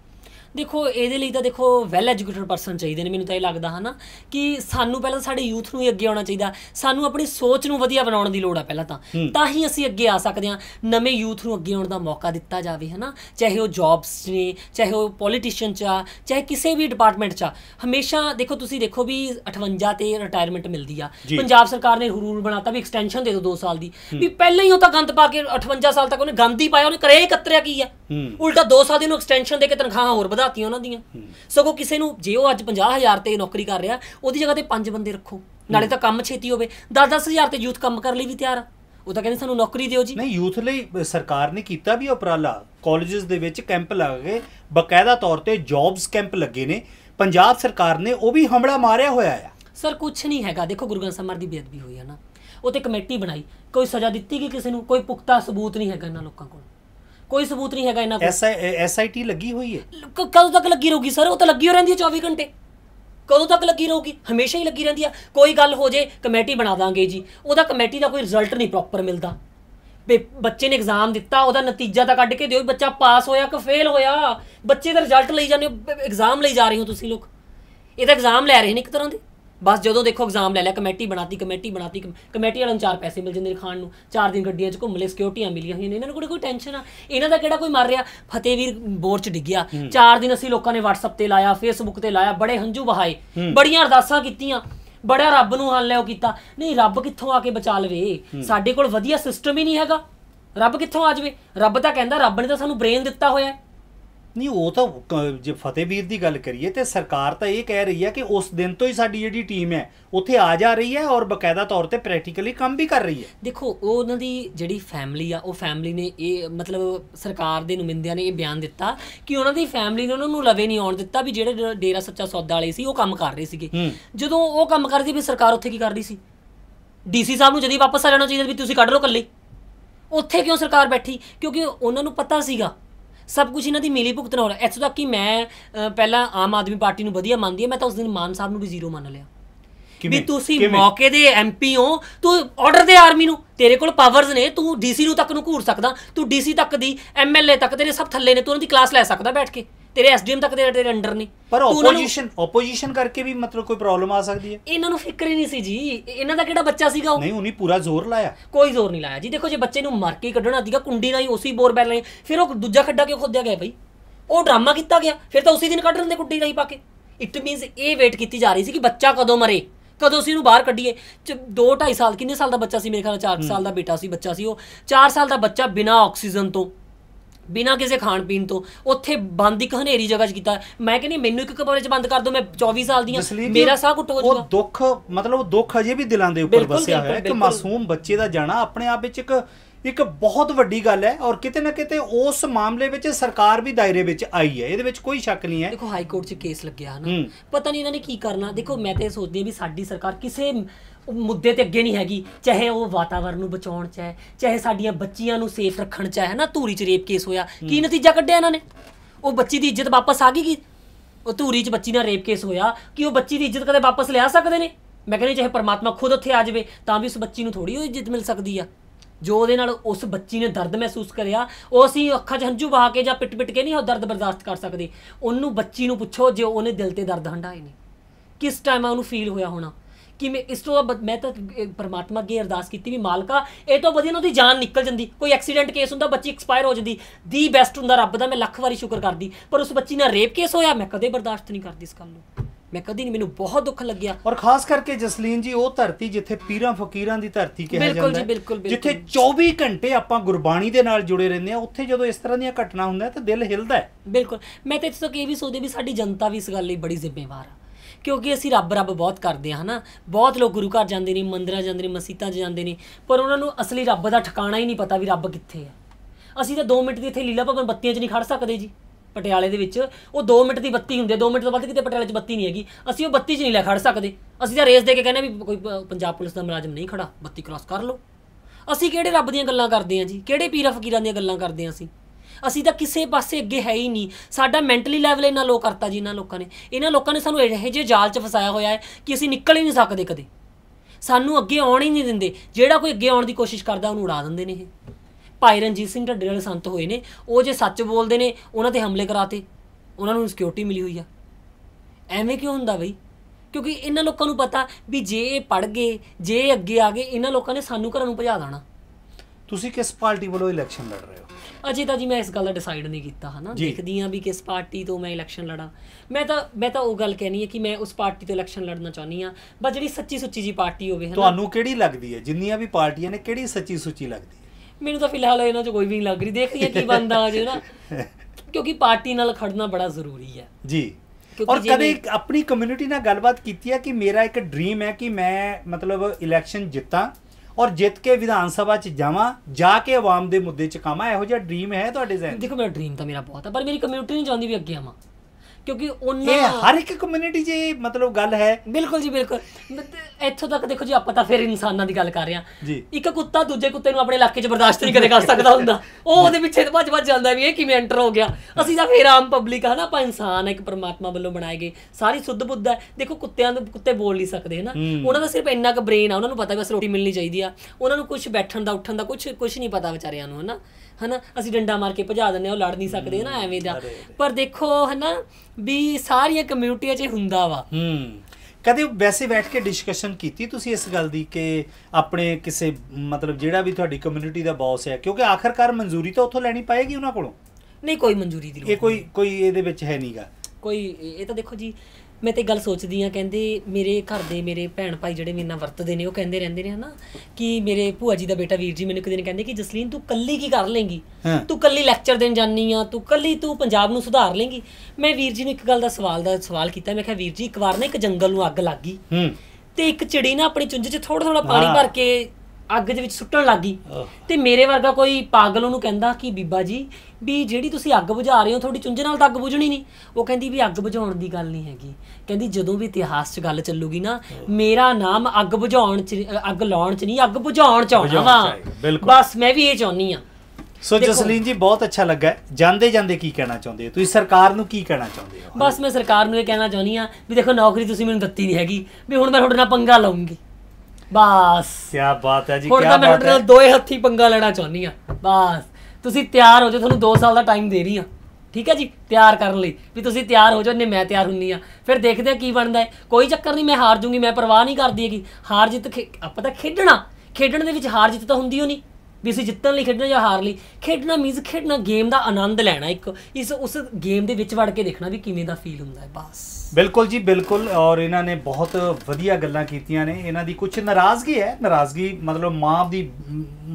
ਦੇਖੋ ਇਹਦੇ ਲਈ ਤਾਂ ਦੇਖੋ ਵੈਲ ਐਜੂਕੇਟਡ ਪਰਸਨ ਚਾਹੀਦੇ ਨੇ ਮੈਨੂੰ ਤਾਂ ਇਹ ਲੱਗਦਾ ਹਨਾ ਕਿ ਸਾਨੂੰ ਪਹਿਲਾਂ ਸਾਡੇ ਯੂਥ ਨੂੰ ਹੀ ਅੱਗੇ ਆਉਣਾ ਚਾਹੀਦਾ ਸਾਨੂੰ ਆਪਣੀ ਸੋਚ ਨੂੰ ਵਧੀਆ ਬਣਾਉਣ ਦੀ ਲੋੜ ਆ ਪਹਿਲਾਂ ਤਾਂ ਤਾਂ ਹੀ ਅਸੀਂ ਅੱਗੇ ਆ ਸਕਦੇ ਹਾਂ ਨਵੇਂ ਯੂਥ ਨੂੰ ਅੱਗੇ ਆਉਣ ਦਾ ਮੌਕਾ ਦਿੱਤਾ ਜਾਵੇ ਹਨਾ ਚਾਹੇ ਉਹ ਜੌਬਸ ਨੇ ਚਾਹੇ ਉਹ ਪੋਲੀਟੀਸ਼ੀਅਨ ਚ ਆ ਚਾਹੇ ਕਿਸੇ ਵੀ ਡਿਪਾਰਟਮੈਂਟ ਚ ਆ ਹਮੇਸ਼ਾ ਦੇਖੋ ਤੁਸੀਂ ਦੇਖੋ ਵੀ 58 ਤੇ ਰਿਟਾਇਰਮੈਂਟ ਮਿਲਦੀ ਆ ਪੰਜਾਬ ਸਰਕਾਰ ਨੇ ਰੂਲ ਬਣਾਤਾ ਵੀ ਐਕਸਟੈਂਸ਼ਨ ਦੇ ਦਿਓ 2 ਸਾਲ ਦੀ ਵੀ ਪਹਿਲਾਂ ਹੀ ਉਹ ਤਾਂ ਗੰਦ ਪਾ ਕੇ 58 ਸਾਲ ਤੱਕ ਉਹਨੇ ਗੰਦ ਹੀ ਪਾਇਆ ਉਹਨੇ ਕਰੇ ਇਕੱਤਰਿਆ ਕੀ ਆ ਉਲਟਾ 2 ਸਾਲ ਦੀ ਨੂੰ ਐਕਸਟੈਂਸ਼ਨ ਦੇ ਕੇ ਤਨਖਾਹਾਂ ਹੋਰ ਵਧਾਤੀਆਂ ਉਹਨਾਂ ਦੀਆਂ ਸਗੋਂ ਕਿਸੇ ਨੂੰ ਜੇ ਉਹ ਅੱਜ 50000 ਤੇ ਨੌਕਰੀ ਕਰ ਰਿਹਾ ਉਹਦੀ ਜਗ੍ਹਾ ਤੇ 5 ਬੰਦੇ ਰੱਖੋ ਨਾਲੇ ਤਾਂ ਕੰਮ ਛੇਤੀ ਹੋਵੇ 10-10000 ਤੇ ਯੂਥ ਕੰਮ ਕਰਨ ਲਈ ਵੀ ਤਿਆਰ ਉਹ ਤਾਂ ਕਹਿੰਦੇ ਸਾਨੂੰ ਨੌਕਰੀ ਦਿਓ ਜੀ ਨਹੀਂ ਯੂਥ ਲਈ ਸਰਕਾਰ ਨੇ ਕੀਤਾ ਵੀ ਉਪਰਾਲਾ ਕਾਲਜਸ ਦੇ ਵਿੱਚ ਕੈਂਪ ਲੱਗ ਗਏ ਬਕਾਇਦਾ ਤੌਰ ਤੇ ਜੌਬਸ ਕੈਂਪ ਲੱਗੇ ਨੇ ਪੰਜਾਬ ਸਰਕਾਰ ਨੇ ਉਹ ਵੀ ਹਮਲਾ ਮਾਰਿਆ ਹੋਇਆ ਆ ਸਰ ਕੁਝ ਨਹੀਂ ਹੈਗਾ ਦੇਖੋ ਗੁਰਗਨ ਸਮਰ ਦੀ ਬੇਅਦਬੀ ਹੋਈ ਹੈ ਨਾ ਉਹ ਤੇ ਕਮੇਟੀ ਬਣਾਈ ਕੋਈ ਸਜ਼ਾ ਦਿੱਤੀ ਕਿ ਕਿਸੇ ਨੂੰ ਕੋਈ ਪੁਖਤਾ ਸਬੂਤ ਨਹੀਂ ਹੈਗਾ ਇਹਨਾਂ ਲੋਕਾਂ ਕੋਲ ਕੋਈ ਸਬੂਤ ਨਹੀਂ ਹੈਗਾ ਇਹਨਾਂ ਕੋਲ ਐਸਆਈਟੀ ਲੱਗੀ ਹੋਈ ਹੈ ਕਦੋਂ ਤੱਕ ਲੱਗੀ ਰਹੂਗੀ ਸਰ ਉਹ ਤਾਂ ਲੱਗੀ ਹੋ ਰਹਿੰਦੀ ਹੈ 24 ਘੰਟੇ ਕਦੋਂ ਤੱਕ ਲੱਗੀ ਰਹੂਗੀ ਹਮੇਸ਼ਾ ਹੀ ਲੱਗੀ ਰਹਿੰਦੀ ਆ ਕੋਈ ਗੱਲ ਹੋ ਜੇ ਕਮੇਟੀ ਬਣਾ ਦਾਂਗੇ ਜੀ ਉਹਦਾ ਕਮੇਟੀ ਦਾ ਕੋਈ ਰਿਜ਼ਲਟ ਨਹੀਂ ਪ੍ਰੋਪਰ ਮਿਲਦਾ ਬੱਚੇ ਨੇ ਐਗਜ਼ਾਮ ਦਿੱਤਾ ਉਹਦਾ ਨਤੀਜਾ ਤਾਂ ਕੱਢ ਕੇ ਦਿਓ ਬੱਚਾ ਪਾਸ ਹੋਇਆ ਕਿ ਫੇਲ ਹੋਇਆ ਬੱਚੇ ਦਾ ਰਿਜ਼ਲਟ ਲਈ ਜਾਂਦੇ ਐਗਜ਼ਾਮ ਲਈ ਜਾ ਰਹੇ ਹੋ ਤੁਸੀਂ ਲੋਕ ਇਹ ਤਾਂ ਐਗਜ਼ਾਮ ਲੈ ਰਹੇ ਨੇ ਇੱਕ ਤਰ੍ਹਾਂ ਦੇ ਬਸ ਜਦੋਂ ਦੇਖੋ ਐਗਜ਼ਾਮ ਲੈ ਲਿਆ ਕਮੇਟੀ ਬਣਾਤੀ ਕਮੇਟੀ ਬਣਾਤੀ ਕਮੇਟੀ ਵਾਲਿਆਂ ਨੂੰ ਚਾਰ ਪੈਸੇ ਮਿਲ ਜਾਂਦੇ ਨੇ ਖਾਣ ਨੂੰ ਚਾਰ ਦਿਨ ਗੱਡੀਆਂ 'ਚ ਘੁੰਮ ਲੈ ਸਿਕਿਉਰਟੀਆਂ ਮਿਲੀਆਂ ਹੋਈਆਂ ਨੇ ਇਹਨਾਂ ਨੂੰ ਕੋਈ ਕੋਈ ਟੈਨਸ਼ਨ ਆ ਇਹਨਾਂ ਦਾ ਕਿਹੜਾ ਕੋਈ ਮਰ ਰਿਹਾ ਫਤੇਵੀਰ ਬੋਰ 'ਚ ਡਿੱਗਿਆ ਚਾਰ ਦਿਨ ਅਸੀਂ ਲੋਕਾਂ ਨੇ WhatsApp ਤੇ ਲਾਇਆ Facebook ਤੇ ਲਾਇਆ ਬੜੇ ਹੰਝੂ ਵਹਾਏ ਬੜੀਆਂ ਅਰਦਾਸਾਂ ਕੀਤੀਆਂ ਬੜਾ ਰੱਬ ਨੂੰ ਹਾਲ ਉਹ ਕੀਤਾ ਨਹੀਂ ਰੱਬ ਕਿੱਥੋਂ ਆ ਕੇ ਬਚਾ ਲਵੇ ਸਾਡੇ ਕੋਲ ਵਧੀਆ ਸਿਸਟਮ ਹੀ ਨਹੀਂ ਹੈਗਾ ਰੱਬ ਕਿੱਥੋਂ ਆ ਜਵੇ ਰੱਬ ਤਾਂ ਕਹਿੰਦਾ ਰੱਬ ਨੇ ਤਾਂ ਸਾਨੂੰ ਬ੍ਰੇਨ ਦਿੱਤਾ ਹੋਇਆ ਹੈ ਨਹੀਂ ਉਹ ਤਾਂ ਜੇ ਫਤਿਹਵੀਰ ਦੀ ਗੱਲ ਕਰੀਏ ਤੇ ਸਰਕਾਰ ਤਾਂ ਇਹ ਕਹਿ ਰਹੀ ਹੈ ਕਿ ਉਸ ਦਿਨ ਤੋਂ ਹੀ ਸਾਡੀ ਜਿਹੜੀ ਟੀਮ ਹੈ ਉੱਥੇ ਆ ਜਾ ਰਹੀ ਹੈ ਔਰ ਬਕਾਇਦਾ ਤੌਰ ਤੇ ਪ੍ਰੈਕਟੀਕਲੀ ਕੰਮ ਵੀ ਕਰ ਰਹੀ ਹੈ ਦੇਖੋ ਉਹ ਉਹਨਾਂ ਦੀ ਜਿਹੜੀ ਫੈਮਿਲੀ ਆ ਉਹ ਫੈਮਿਲੀ ਨੇ ਇਹ ਮਤਲਬ ਸਰਕਾਰ ਦੇ ਨੁਮਾਇੰਦਿਆਂ ਨੇ ਇਹ ਬਿਆਨ ਦਿੱਤਾ ਕਿ ਉਹਨਾਂ ਦੀ ਫੈਮਿਲੀ ਨੇ ਉਹਨਾਂ ਨੂੰ ਲਵੇ ਨਹੀਂ ਆਉਣ ਦਿੱਤਾ ਵੀ ਜਿਹੜੇ ਡੇਰਾ ਸੱਚਾ ਸੌਦਾ ਵਾਲੇ ਸੀ ਉਹ ਕੰਮ ਕਰ ਰਹੇ ਸੀਗੇ ਜਦੋਂ ਉਹ ਕੰਮ ਕਰਦੀ ਵੀ ਸਰਕਾਰ ਉੱਥੇ ਕੀ ਕਰਦੀ ਸੀ ਡੀਸੀ ਸਾਹਿਬ ਨੂੰ ਜਦੀ ਵਾਪਸ ਆ ਜਾਣਾ ਚਾਹੀਦਾ ਵੀ ਤੁਸੀਂ ਕੱਢ ਲਓ ਕੱਲੇ ਉੱਥੇ ਕਿਉਂ ਸਰਕਾਰ ਬੈਠੀ ਕਿਉਂਕਿ ਉਹਨਾਂ ਨੂੰ ਪਤਾ ਸੀਗਾ ਸਭ ਕੁਝ ਇਹਨਾਂ ਦੀ ਮਿਲੀ ਭੁਗਤ ਨਾਲ ਹੋ ਰਿਹਾ ਤੱਕ ਕਿ ਮੈਂ ਪਹਿਲਾਂ ਆਮ ਆਦਮੀ ਪਾਰਟੀ ਨੂੰ ਵਧੀਆ ਮੰਨਦੀ ਹਾਂ ਮੈਂ ਤਾਂ ਉਸ ਦਿਨ ਮਾਨ ਸਾਹਿਬ ਨੂੰ ਵੀ ਜ਼ੀਰੋ ਮੰਨ ਲਿਆ ਵੀ ਤੁਸੀਂ ਮੌਕੇ ਦੇ ਐਮਪੀ ਹੋ ਤੂੰ ਆਰਡਰ ਦੇ ਆਰਮੀ ਨੂੰ ਤੇਰੇ ਕੋਲ ਪਾਵਰਸ ਨੇ ਤੂੰ ਡੀਸੀ ਨੂੰ ਤੱਕ ਨੂੰ ਘੂਰ ਸਕਦਾ ਤੂੰ ਡੀਸੀ ਤੱਕ ਦੀ ਐਮਐਲਏ ਤੱਕ ਤੇਰੇ ਸਭ ਥੱਲੇ ਨੇ ਤੂੰ ਉਹਨਾਂ ਦੀ ਕਲਾਸ ਲੈ ਸਕਦਾ ਬੈਠ ਕੇ ਤੇਰੇ ਐਸਡੀਐਮ ਤੱਕ ਤੇਰੇ ਤੇਰੇ ਅੰਡਰ ਨੇ ਪਰ ਆਪੋਜੀਸ਼ਨ ਆਪੋਜੀਸ਼ਨ ਕਰਕੇ ਵੀ ਮਤਲਬ ਕੋਈ ਪ੍ਰੋਬਲਮ ਆ ਸਕਦੀ ਹੈ ਇਹਨਾਂ ਨੂੰ ਫਿਕਰ ਹੀ ਨਹੀਂ ਸੀ ਜੀ ਇਹਨਾਂ ਦਾ ਕਿਹੜਾ ਬੱਚਾ ਸੀਗਾ ਉਹ ਨਹੀਂ ਉਹਨੇ ਪੂਰਾ ਜ਼ੋਰ ਲਾਇਆ ਕੋਈ ਜ਼ੋਰ ਨਹੀਂ ਲਾਇਆ ਜੀ ਦੇਖੋ ਜੇ ਬੱਚੇ ਨੂੰ ਮਾਰ ਕੇ ਕੱਢਣਾ ਸੀਗਾ ਕੁੰਡੀ ਨਾਲ ਹੀ ਉਸੇ ਬੋਰ ਬੈਲ ਨਾਲ ਫਿਰ ਉਹ ਦੂਜਾ ਖੱਡਾ ਕਿਉਂ ਖੋਦਿਆ ਗਿਆ ਭਾਈ ਉਹ ਡਰਾਮਾ ਕੀਤਾ ਗਿਆ ਫਿਰ ਤਾਂ ਉਸੇ ਦਿਨ ਕੱਢ ਲੈਂਦੇ ਕੁੰਡੀ ਨਾਲ ਹੀ ਪਾ ਕੇ ਇਟ ਮੀਨਸ ਇਹ ਵੇਟ ਕੀਤੀ ਜਾ ਰਹੀ ਸੀ ਕਿ ਬੱਚਾ ਕਦੋਂ ਮਰੇ ਕਦੋਂ ਸੀ ਨੂੰ ਬਾਹਰ ਕੱਢੀਏ 2 2.5 ਸਾਲ ਕਿੰਨੇ ਸਾਲ ਦਾ ਬੱਚਾ ਸੀ ਮੇਰੇ ਖਿਆਲ 4 ਸਾਲ ਦਾ ਬੇਟਾ ਸੀ ਬੱਚਾ ਸੀ ਉਹ 4 ਸਾਲ ਦਾ ਬੱਚਾ ਬਿਨਾ ਆਕਸੀਜਨ ਤੋਂ ਬਿਨਾ ਕਿਸੇ ਖਾਣ ਪੀਣ ਤੋਂ ਉੱਥੇ ਬੰਦ ਇੱਕ ਹਨੇਰੀ ਜਗ੍ਹਾ 'ਚ ਕੀਤਾ ਮੈਂ ਕਹਿੰਦੀ ਮੈਨੂੰ ਇੱਕ ਕਮਰੇ 'ਚ ਬੰਦ ਕਰ ਦਿਓ ਮੈਂ 24 ਸਾਲ ਦੀ ਹਾਂ ਮੇਰਾ ਸਾਹ ਘੁੱਟ ਹੋ ਜਾਊਗਾ ਉਹ ਦੁੱਖ ਮਤਲਬ ਉਹ ਦੁੱਖ ਅਜੇ ਵੀ ਦਿਲਾਂ ਦੇ ਉੱਪਰ ਵਸਿਆ ਹੋਇਆ ਹੈ ਮਾਸੂਮ ਬੱਚੇ ਦਾ ਜਾਣਾ ਆਪਣੇ ਆਪ ਵਿੱਚ ਇੱਕ ਇੱਕ ਬਹੁਤ ਵੱਡੀ ਗੱਲ ਹੈ ਔਰ ਕਿਤੇ ਨਾ ਕਿਤੇ ਉਸ ਮਾਮਲੇ ਵਿੱਚ ਸਰਕਾਰ ਵੀ ਦਾਇਰੇ ਵਿੱਚ ਆਈ ਹੈ ਇਹਦੇ ਵਿੱਚ ਕੋਈ ਸ਼ੱਕ ਨਹੀਂ ਹੈ ਦੇਖੋ ਹਾਈ ਕੋਰਟ 'ਚ ਕੇਸ ਲੱਗਿਆ ਹਨਾ ਪਤਾ ਨਹੀਂ ਇਹਨਾਂ ਨੇ ਕੀ ਕਰਨਾ ਦੇਖੋ ਮੈਂ ਤੇ ਸੋਚਦੀ ਹਾਂ ਵੀ ਸਾਡੀ ਸਰਕਾਰ ਕਿਸੇ ਮੁੱਦੇ ਤੇ ਅੱਗੇ ਨਹੀਂ ਹੈਗੀ ਚਾਹੇ ਉਹ ਵਾਤਾਵਰਨ ਨੂੰ ਬਚਾਉਣ ਚ ਹੈ ਚਾਹੇ ਸਾਡੀਆਂ ਬੱਚੀਆਂ ਨੂੰ ਸੇਫ ਰੱਖਣ ਚ ਹੈ ਨਾ ਧੂਰੀ ਚ ਰੇਪ ਕੇਸ ਹੋਇਆ ਕੀ ਨਤੀਜਾ ਕੱਢਿਆ ਇਹਨਾਂ ਨੇ ਉਹ ਬੱਚੀ ਦੀ ਇੱਜ਼ਤ ਵਾਪਸ ਆ ਗਈ ਕੀ ਉਹ ਧੂਰੀ ਚ ਬੱਚੀ ਨਾਲ ਰੇਪ ਕੇਸ ਹੋਇਆ ਕਿ ਉਹ ਬੱਚੀ ਦੀ ਇੱਜ਼ਤ ਕਦੇ ਵਾਪਸ ਲਿਆ ਸਕਦੇ ਨੇ ਮੈਂ ਕਹਿੰਦੀ ਚਾਹੇ ਪਰਮਾਤਮਾ ਖੁਦ ਉੱਥੇ ਆ ਜਾਵੇ ਤਾਂ ਵੀ ਉਸ ਬੱਚੀ ਨੂੰ ਥੋੜੀ ਉਹ ਇੱਜ਼ਤ ਮਿਲ ਸਕਦੀ ਆ ਜੋ ਉਹਦੇ ਨਾਲ ਉਸ ਬੱਚੀ ਨੇ ਦਰਦ ਮਹਿਸੂਸ ਕਰਿਆ ਉਹ ਅਸੀਂ ਅੱਖਾਂ 'ਚ ਹੰਝੂ ਵਹਾ ਕੇ ਜਾਂ ਪਿੱਟ-ਪਿੱਟ ਕੇ ਨਹੀਂ ਉਹ ਦਰਦ ਬਰਦਾਸ਼ਤ ਕਰ ਸਕਦੇ ਉਹਨੂੰ ਬੱਚੀ ਨੂੰ ਪੁੱਛੋ ਜੇ ਉਹਨੇ ਦਿਲ ਤੇ ਦਰਦ ਹੰਡਾਏ ਨੇ ਕਿਸ ਟਾਈਮ ਆ ਉਹਨੂੰ ਫੀਲ ਹੋਇਆ ਹੋਣਾ ਕਿ ਮੈਂ ਇਸ ਤੋਂ ਬਾਅਦ ਮੈਂ ਤਾਂ ਪਰਮਾਤਮਾ ਅੱਗੇ ਅਰਦਾਸ ਕੀਤੀ ਵੀ ਮਾਲਕਾ ਇਹ ਤੋਂ ਵਧੀਆ ਉਹਦੀ ਜਾਨ ਨਿਕਲ ਜਾਂਦੀ ਕੋਈ ਐਕਸੀਡੈਂਟ ਕੇਸ ਹੁੰਦਾ ਬੱਚੀ ਐਕਸਪਾਇਰ ਹੋ ਜਾਂਦੀ ਦੀ ਬੈਸਟ ਹੁੰਦਾ ਰੱਬ ਦਾ ਮੈਂ ਲੱਖ ਵਾਰੀ ਸ਼ੁਕਰ ਕਰਦੀ ਪਰ ਉਸ ਬੱਚੀ ਨਾਲ ਰੇਪ ਕੇਸ ਹੋਇਆ ਮੈਂ ਕਦੇ ਬਰਦਾਸ਼ਤ ਨਹੀਂ ਕਰਦੀ ਇਸ ਗੱਲ ਨੂੰ ਮੈਂ ਕਦੀ ਨਹੀਂ ਮੈਨੂੰ ਬਹੁਤ ਦੁੱਖ ਲੱਗਿਆ ਔਰ ਖਾਸ ਕਰਕੇ ਜਸਲੀਨ ਜੀ ਉਹ ਧਰਤੀ ਜਿੱਥੇ ਪੀਰਾਂ ਫਕੀਰਾਂ ਦੀ ਧਰਤੀ ਕਿਹਾ ਜਾਂਦਾ ਹੈ ਜਿੱਥੇ 24 ਘੰਟੇ ਆਪਾਂ ਗੁਰਬਾਣੀ ਦੇ ਨਾਲ ਜੁੜੇ ਰਹਿੰਦੇ ਆ ਉੱਥੇ ਜਦੋਂ ਇਸ ਤਰ੍ਹਾਂ ਦੀਆਂ ਘਟਨਾ ਹੁੰਦਾ ਤਾਂ ਦਿਲ ਹਿਲਦਾ ਹੈ ਬਿਲਕੁਲ ਮੈਂ ਤੇ ਇਸ ਤੋਂ ਕੀ ਵੀ ਸੋਚਦੀ ਵੀ ਸਾਡੀ ਜਨਤਾ ਵੀ ਇਸ ਗੱਲ ਲਈ ਬੜੀ ਜ਼ਿੰਮੇਵਾਰ ਆ ਕਿਉਂਕਿ ਅਸੀਂ ਰੱਬ ਰੱਬ ਬਹੁਤ ਕਰਦੇ ਹਾਂ ਹਨਾ ਬਹੁਤ ਲੋਕ ਗੁਰੂ ਘਰ ਜਾਂਦੇ ਨੇ ਮੰਦਰਾਂ ਜਾਂਦੇ ਨੇ ਮਸੀਤਾਂ ਜਾਂਦੇ ਨੇ ਪਰ ਉਹਨਾਂ ਨੂੰ ਅਸਲੀ ਰੱਬ ਦਾ ਠਿਕਾਣਾ ਹੀ ਨਹੀਂ ਪਤਾ ਵੀ ਰੱਬ ਕਿੱਥੇ ਹੈ ਅਸੀਂ ਤਾਂ 2 ਮਿੰਟ ਦੀ ਇੱਥੇ ਲੀਲਾ ਭਵਨ ਬੱਤੀਆਂ 'ਚ ਨਹੀਂ ਖੜ ਸਕਦੇ ਜੀ ਪਟਿਆਲੇ ਦੇ ਵਿੱਚ ਉਹ 2 ਮਿੰਟ ਦੀ ਬੱਤੀ ਹੁੰਦੀ ਹੈ 2 ਮਿੰਟ ਤੋਂ ਵੱਧ ਕਿਤੇ ਪਟਿਆਲੇ 'ਚ ਬੱਤੀ ਨਹੀਂ ਹੈਗੀ ਅਸੀਂ ਉਹ ਬੱਤੀ 'ਚ ਨਹੀਂ ਲੈ ਖੜ ਸਕਦੇ ਅਸੀਂ ਤਾਂ ਰੇਸ ਦੇ ਕੇ ਕਹਿੰਦੇ ਵੀ ਕੋਈ ਪੰਜਾਬ ਪੁਲਿਸ ਦਾ ਮੁਲਾਜ਼ਮ ਨਹੀਂ ਖੜਾ ਬੱਤੀ ਕ੍ਰਾਸ ਕਰ ਲਓ ਅਸੀਂ ਕਿਹੜੇ ਰੱਬ ਦੀਆਂ ਗੱਲਾਂ ਕਰਦੇ ਆਂ ਜੀ ਕਿਹੜੇ ਪੀਰਾਂ ਫਕੀਰਾਂ ਦੀਆਂ ਗੱਲਾਂ ਕਰਦੇ ਆਂ ਅਸੀਂ ਅਸੀਂ ਤਾਂ ਕਿਸੇ ਪਾਸੇ ਅੱਗੇ ਹੈ ਹੀ ਨਹੀਂ ਸਾਡਾ ਮੈਂਟਲੀ ਲੈਵਲ ਇਹਨਾਂ ਲੋ ਕਰਤਾ ਜੀ ਇਹਨਾਂ ਲੋਕਾਂ ਨੇ ਇਹਨਾਂ ਲੋਕਾਂ ਨੇ ਸਾਨੂੰ ਇਹੋ ਜਿਹੇ ਜਾਲ 'ਚ ਫਸਾਇਆ ਹੋਇਆ ਹੈ ਕਿ ਅਸੀਂ ਨਿਕਲ ਹੀ ਨਹੀਂ ਸਕਦੇ ਕਦੇ ਸਾਨੂੰ ਅੱਗੇ ਆਉਣ ਹੀ ਨਹੀਂ ਦਿੰਦੇ ਜਿਹੜਾ ਕੋਈ ਅੱਗੇ ਆਉਣ ਦੀ ਕੋਸ਼ਿਸ਼ ਕਰਦਾ ਉਹਨੂੰ ਉਡਾ ਦਿੰਦੇ ਨੇ ਇਹ ਭਾਈ ਰਣਜੀਤ ਸਿੰਘ ਢੱਡੇ ਵਾਲੇ ਸੰਤ ਹੋਏ ਨੇ ਉਹ ਜੇ ਸੱਚ ਬੋਲਦੇ ਨੇ ਉਹਨਾਂ ਤੇ ਹਮਲੇ ਕਰਾਤੇ ਉਹਨਾਂ ਨੂੰ ਸਿਕਿਉਰਿਟੀ ਮਿਲੀ ਹੋਈ ਆ ਐਵੇਂ ਕਿਉਂ ਹੁੰਦਾ ਬਈ ਕਿਉਂਕਿ ਇਹਨਾਂ ਲੋਕਾਂ ਨੂੰ ਪਤਾ ਵੀ ਜੇ ਇਹ ਪੜ ਗਏ ਜੇ ਅੱਗੇ ਆ ਗਏ ਇਹਨਾਂ ਲੋਕਾਂ ਨੇ ਸਾਨੂੰ ਘਰਾਂ ਨੂੰ ਭਜਾ ਦੇਣਾ ਤੁਸੀਂ ਕਿਸ ਪਾਰਟੀ ਵੱਲੋਂ ਇਲੈਕਸ਼ਨ ਲੜ ਰਹੇ ਹੋ ਅਜੇ ਤਾਂ ਜੀ ਮੈਂ ਇਸ ਗੱਲ ਦਾ ਡਿਸਾਈਡ ਨਹੀਂ ਕੀਤਾ ਹਨਾ ਦੇਖਦੀ ਆ ਵੀ ਕਿਸ ਪਾਰਟੀ ਤੋਂ ਮੈਂ ਇਲੈਕਸ਼ਨ ਲੜਾਂ ਮੈਂ ਤਾਂ ਮੈਂ ਤਾਂ ਉਹ ਗੱਲ ਕਹਿਣੀ ਹੈ ਕਿ ਮੈਂ ਉਸ ਪਾਰਟੀ ਤੋਂ ਇਲੈਕਸ਼ਨ ਲੜਨਾ ਚਾਹੁੰਦੀ ਆ ਬਸ ਜਿਹੜੀ ਸੱਚੀ ਸੁੱਚੀ ਜੀ ਪਾਰਟੀ ਹੋਵੇ ਹਨਾ ਤੁਹਾਨੂੰ ਕਿਹੜੀ ਲੱਗਦੀ ਹੈ ਜਿੰਨੀਆਂ ਵੀ ਪਾਰਟੀਆਂ ਨੇ ਕਿਹੜੀ ਸੱਚੀ ਸੁੱਚੀ ਲੱਗਦੀ ਹੈ ਮੈਨੂੰ ਤਾਂ ਫਿਲਹਾਲ ਇਹਨਾਂ 'ਚ ਕੋਈ ਵੀ ਨਹੀਂ ਲੱਗ ਰਹੀ ਦੇਖਦੀ ਆ ਕੀ ਬੰਦਾ ਆ ਜੇ ਨਾ ਕਿਉਂਕਿ ਪਾਰਟੀ ਨਾਲ ਖੜਨਾ ਬੜਾ ਜ਼ਰੂਰੀ ਹੈ ਜੀ ਔਰ ਕਦੇ ਆਪਣੀ ਕਮਿਊਨਿਟੀ ਨਾਲ ਗੱਲਬਾਤ ਕੀਤੀ ਹੈ ਕਿ ਮੇਰਾ ਇੱਕ ਡ੍ਰੀਮ ਹੈ ਕਿ ਮੈਂ ਮਤਲਬ ਇਲੈਕਸ਼ਨ ਜਿੱਤਾਂ ਔਰ ਜਿੱਤ ਕੇ ਵਿਧਾਨ ਸਭਾ 'ਚ ਜਾਵਾਂ ਜਾ ਕੇ ਆਵਾਮ ਦੇ ਮੁੱਦੇ 'ਚ ਕਾਮਾ ਇਹੋ ਜਿਹਾ ਡ੍ਰੀਮ ਹੈ ਤੁਹਾਡੇ ਜ਼ਿਹਨ ਦੇਖੋ ਮੇਰਾ ਡ੍ਰੀਮ ਤਾਂ ਮੇਰਾ ਬਹੁਤ ਹੈ ਪਰ ਮੇਰੀ ਕਮਿਊਨਿਟੀ ਨਹੀਂ ਚਾਹੁੰਦੀ ਵੀ ਅੱਗੇ ਆਵਾਂ ਕਿਉਂਕਿ ਉਹਨਾਂ ਇਹ ਹਰ ਇੱਕ ਕਮਿਊਨਿਟੀ ਜੇ ਮਤਲਬ ਗੱਲ ਹੈ ਬਿਲਕੁਲ ਜੀ ਬਿਲਕੁਲ ਇੱਥੋਂ ਤੱਕ ਦੇਖੋ ਜੀ ਆਪਾਂ ਤਾਂ ਫਿਰ ਇਨਸਾਨਾਂ ਦੀ ਗੱਲ ਕਰ ਰਹੇ ਹਾਂ ਇੱਕ ਕੁੱਤਾ ਦੂਜੇ ਕੁੱਤੇ ਨੂੰ ਆਪਣੇ ਇਲਾਕੇ 'ਚ ਬਰਦਾਸ਼ਤ ਨਹੀਂ ਕਦੇ ਕਰ ਸਕਦਾ ਹੁੰਦਾ ਉਹ ਉਹਦੇ ਪਿੱਛੇ ਭੱਜ ਭੱਜ ਜਾਂਦਾ ਵੀ ਇਹ ਕਿਵੇਂ ਐਂਟਰ ਹੋ ਗਿਆ ਅਸੀਂ ਤਾਂ ਫੇਰ ਆਮ ਪਬਲਿਕ ਆ ਨਾ ਆਪਾਂ ਇਨਸਾਨ ਹੈ ਇੱਕ ਪਰਮਾਤਮਾ ਵੱਲੋਂ ਬਣਾਏ ਗਏ ਸਾਰੀ ਸੁੱਧ ਬੁੱਧ ਹੈ ਦੇਖੋ ਕੁੱਤਿਆਂ ਦੇ ਕੁੱਤੇ ਬੋਲ ਨਹੀਂ ਸਕਦੇ ਹਨਾ ਉਹਨਾਂ ਦਾ ਸਿਰਫ ਇੰਨਾ ਕੁ ਬ੍ਰੇਨ ਆ ਉਹਨਾਂ ਨੂੰ ਪਤਾ ਬਸ ਰੋਟੀ ਮਿਲਣੀ ਚਾਹੀਦੀ ਆ ਉਹਨਾਂ ਨੂੰ ਕੁਝ ਬੈਠਣ ਦਾ ਉੱਠਣ ਦਾ ਕੁਝ ਕੁਝ ਨਹੀਂ ਪਤਾ ਵਿਚਾਰਿਆਂ ਨੂੰ ਹਨਾ ਹਨਾ ਅਸੀਂ ਡੰਡਾ ਮਾਰ ਕੇ ਭਜਾ ਦਿੰਨੇ ਉਹ ਲੜ ਨਹੀਂ ਸਕਦੇ ਨਾ ਐਵੇਂ ਦਾ ਪਰ ਦੇਖੋ ਹਨਾ ਵੀ ਸਾਰੀਆਂ ਕਮਿਊਨਿਟੀਆਂ 'ਚ ਹੁੰਦਾ ਵਾ ਕਦੇ ਵੈਸੇ ਬੈਠ ਕੇ ਡਿਸਕਸ਼ਨ ਕੀਤੀ ਤੁਸੀਂ ਇਸ ਗੱਲ ਦੀ ਕਿ ਆਪਣੇ ਕਿਸੇ ਮਤਲਬ ਜਿਹੜਾ ਵੀ ਤੁਹਾਡੀ ਕਮਿਊਨਿਟੀ ਦਾ ਬੌਸ ਹੈ ਕਿਉਂਕਿ ਆਖਰਕਾਰ ਮਨਜ਼ੂਰੀ ਤਾਂ ਉੱਥੋਂ ਲੈਣੀ ਪਏਗੀ ਉਹਨਾਂ ਕੋਲੋਂ ਨਹੀਂ ਕੋਈ ਮਨਜ਼ੂਰੀ ਦੀ ਲੋੜ ਇਹ ਕੋਈ ਕੋਈ ਇਹਦੇ ਵਿੱਚ ਹੈ ਨਹੀਂਗਾ ਕੋਈ ਇਹ ਤਾਂ ਦੇਖੋ ਜੀ ਮੈਂ ਤੇ ਗੱਲ ਸੋਚਦੀ ਆ ਕਹਿੰਦੇ ਮੇਰੇ ਘਰ ਦੇ ਮੇਰੇ ਭੈਣ ਭਾਈ ਜਿਹੜੇ ਮੇਰੇ ਨਾਲ ਵਰਤਦੇ ਨੇ ਉਹ ਕਹਿੰਦੇ ਰਹਿੰਦੇ ਨੇ ਹਨਾ ਕਿ ਮੇਰੇ ਭੂਆ ਜੀ ਦਾ ਬੇਟਾ ਵੀਰ ਜੀ ਮੈਨੂੰ ਇੱਕ ਦਿਨ ਕਹਿੰਦੇ ਕਿ ਜਸਲੀਨ ਤੂੰ ਕੱਲੀ ਕੀ ਕਰ ਲੇਂਗੀ ਤੂੰ ਕੱਲੀ ਲੈਕਚਰ ਦੇਣ ਜਾਨੀ ਆ ਤੂੰ ਕੱਲੀ ਤੂੰ ਪੰਜਾਬ ਨੂੰ ਸੁਧਾਰ ਲੇਂਗੀ ਮੈਂ ਵੀਰ ਜੀ ਨੂੰ ਇੱਕ ਗੱਲ ਦਾ ਸਵਾਲ ਦਾ ਸਵਾਲ ਕੀਤਾ ਮੈਂ ਕਿਹਾ ਵੀਰ ਜੀ ਇੱਕ ਵਾਰ ਨਾ ਇੱਕ ਜੰਗਲ ਨੂੰ ਅੱਗ ਲੱਗ ਗਈ ਤੇ ਇੱਕ ਚਿੜੀ ਨਾ ਆਪਣੀ ਚੁੰਝ 'ਚ ਥੋੜਾ ਥੋੜਾ ਪਾਣੀ ਭਰ ਕੇ ਅੱਗ ਦੇ ਵਿੱਚ ਸੁੱਟਣ ਲੱਗੀ ਤੇ ਮੇਰੇ ਵਰਗਾ ਕੋਈ ਪਾਗਲ ਉਹਨੂੰ ਕਹਿੰਦਾ ਕਿ ਬੀਬਾ ਜੀ ਵੀ ਜਿਹੜੀ ਤੁਸੀਂ ਅੱਗ ਬੁਝਾ ਰਹੇ ਹੋ ਤੁਹਾਡੀ ਚੁੰਝ ਨਾਲ ਤਾਂ ਅੱਗ ਬੁਝਣੀ ਨਹੀਂ ਉਹ ਕਹਿੰਦੀ ਵੀ ਅੱਗ ਬੁਝਾਉਣ ਦੀ ਗੱਲ ਨਹੀਂ ਹੈਗੀ ਕਹਿੰਦੀ ਜਦੋਂ ਵੀ ਇਤਿਹਾਸ 'ਚ ਗੱਲ ਚੱਲੂਗੀ ਨਾ ਮੇਰਾ ਨਾਮ ਅੱਗ ਬੁਝਾਉਣ 'ਚ ਅੱਗ ਲਾਉਣ 'ਚ ਨਹੀਂ ਅੱਗ ਬੁਝਾਉਣ 'ਚ ਆਉਣਾ ਵਾ ਬਸ ਮੈਂ ਵੀ ਇਹ ਚਾਹੁੰਨੀ ਆ ਸੋ ਜਸਲੀਨ ਜੀ ਬਹੁਤ ਅੱਛਾ ਲੱਗਾ ਜਾਂਦੇ ਜਾਂਦੇ ਕੀ ਕਹਿਣਾ ਚਾਹੁੰਦੇ ਹੋ ਤੁਸੀਂ ਸਰਕਾਰ ਨੂੰ ਕੀ ਕਹਿਣਾ ਚਾਹੁੰਦੇ ਹੋ ਬਸ ਮੈਂ ਸਰਕਾਰ ਨੂੰ ਇਹ ਕਹਿਣਾ ਚਾਹੁੰਦੀ ਆ ਵੀ ਦੇਖੋ ਨੌਕਰੀ ਤੁਸੀਂ ਮੈਨੂੰ ਦਿੱਤੀ ਨਹੀਂ ਹੈਗੀ ਵੀ ਹੁਣ ਮੈਂ ਤੁਹਾਡੇ ਨਾਲ ਪੰਗਾ ਲਾਉਂਗੀ ਬਸ ਕੀ ਬਾਤ ਹੈ ਜੀ ਕੀ ਬਾਤ ਹੈ ਹੁਣ ਤਾਂ ਮੈਂ ਨਾਲ ਦੋਏ ਹੱਥੀ ਪੰਗਾ ਲੈਣਾ ਚਾਹੁੰਦੀ ਆ ਬਸ ਤੁਸੀਂ ਤਿਆਰ ਹੋ ਜਾਓ ਤੁਹਾਨੂੰ 2 ਸਾਲ ਦਾ ਟਾਈਮ ਦੇ ਰਹੀ ਆ ਠੀਕ ਹੈ ਜੀ ਤਿਆਰ ਕਰਨ ਲਈ ਵੀ ਤੁਸੀਂ ਤਿਆਰ ਹੋ ਜਾਓ ਨੇ ਮੈਂ ਤਿਆਰ ਹੁੰਨੀ ਆ ਫਿਰ ਦੇਖਦੇ ਆ ਕੀ ਬਣਦਾ ਹੈ ਕੋਈ ਚੱਕਰ ਨਹੀਂ ਮੈਂ ਹਾਰ ਜੂਗੀ ਮੈਂ ਪਰਵਾਹ ਨਹੀਂ ਕਰਦੀ ਹੈਗੀ ਹਾਰ ਜਿੱਤ ਆਪਾਂ ਤਾਂ ਖੇਡਣਾ ਖੇਡਣ ਦੇ ਵਿੱਚ ਹਾਰ ਜਿੱਤ ਤਾਂ ਹੁੰਦੀ ਹੋ ਨਹੀਂ ਵੀ ਅਸੀਂ ਜਿੱਤਣ ਲਈ ਖੇਡਣਾ ਜਾਂ ਹਾਰ ਲਈ ਖੇਡਣਾ ਮੀਨਸ ਖੇਡਣਾ ਗੇਮ ਦਾ ਆਨੰਦ ਲੈਣਾ ਇੱਕ ਇਸ ਉਸ ਗੇਮ ਦੇ ਵਿੱਚ ਵੜ ਕੇ ਦੇਖਣਾ ਵੀ ਕਿਵੇਂ ਦਾ ਫੀਲ ਹੁੰਦਾ ਹੈ ਬਸ ਬਿਲਕੁਲ ਜੀ ਬਿਲਕੁਲ ਔਰ ਇਹਨਾਂ ਨੇ ਬਹੁਤ ਵਧੀਆ ਗੱਲਾਂ ਕੀਤੀਆਂ ਨੇ ਇਹਨਾਂ ਦੀ ਕੁਝ ਨਾਰਾਜ਼ਗੀ ਹੈ ਨਾਰਾਜ਼ਗੀ ਮਤਲਬ ਮਾਂ ਦੀ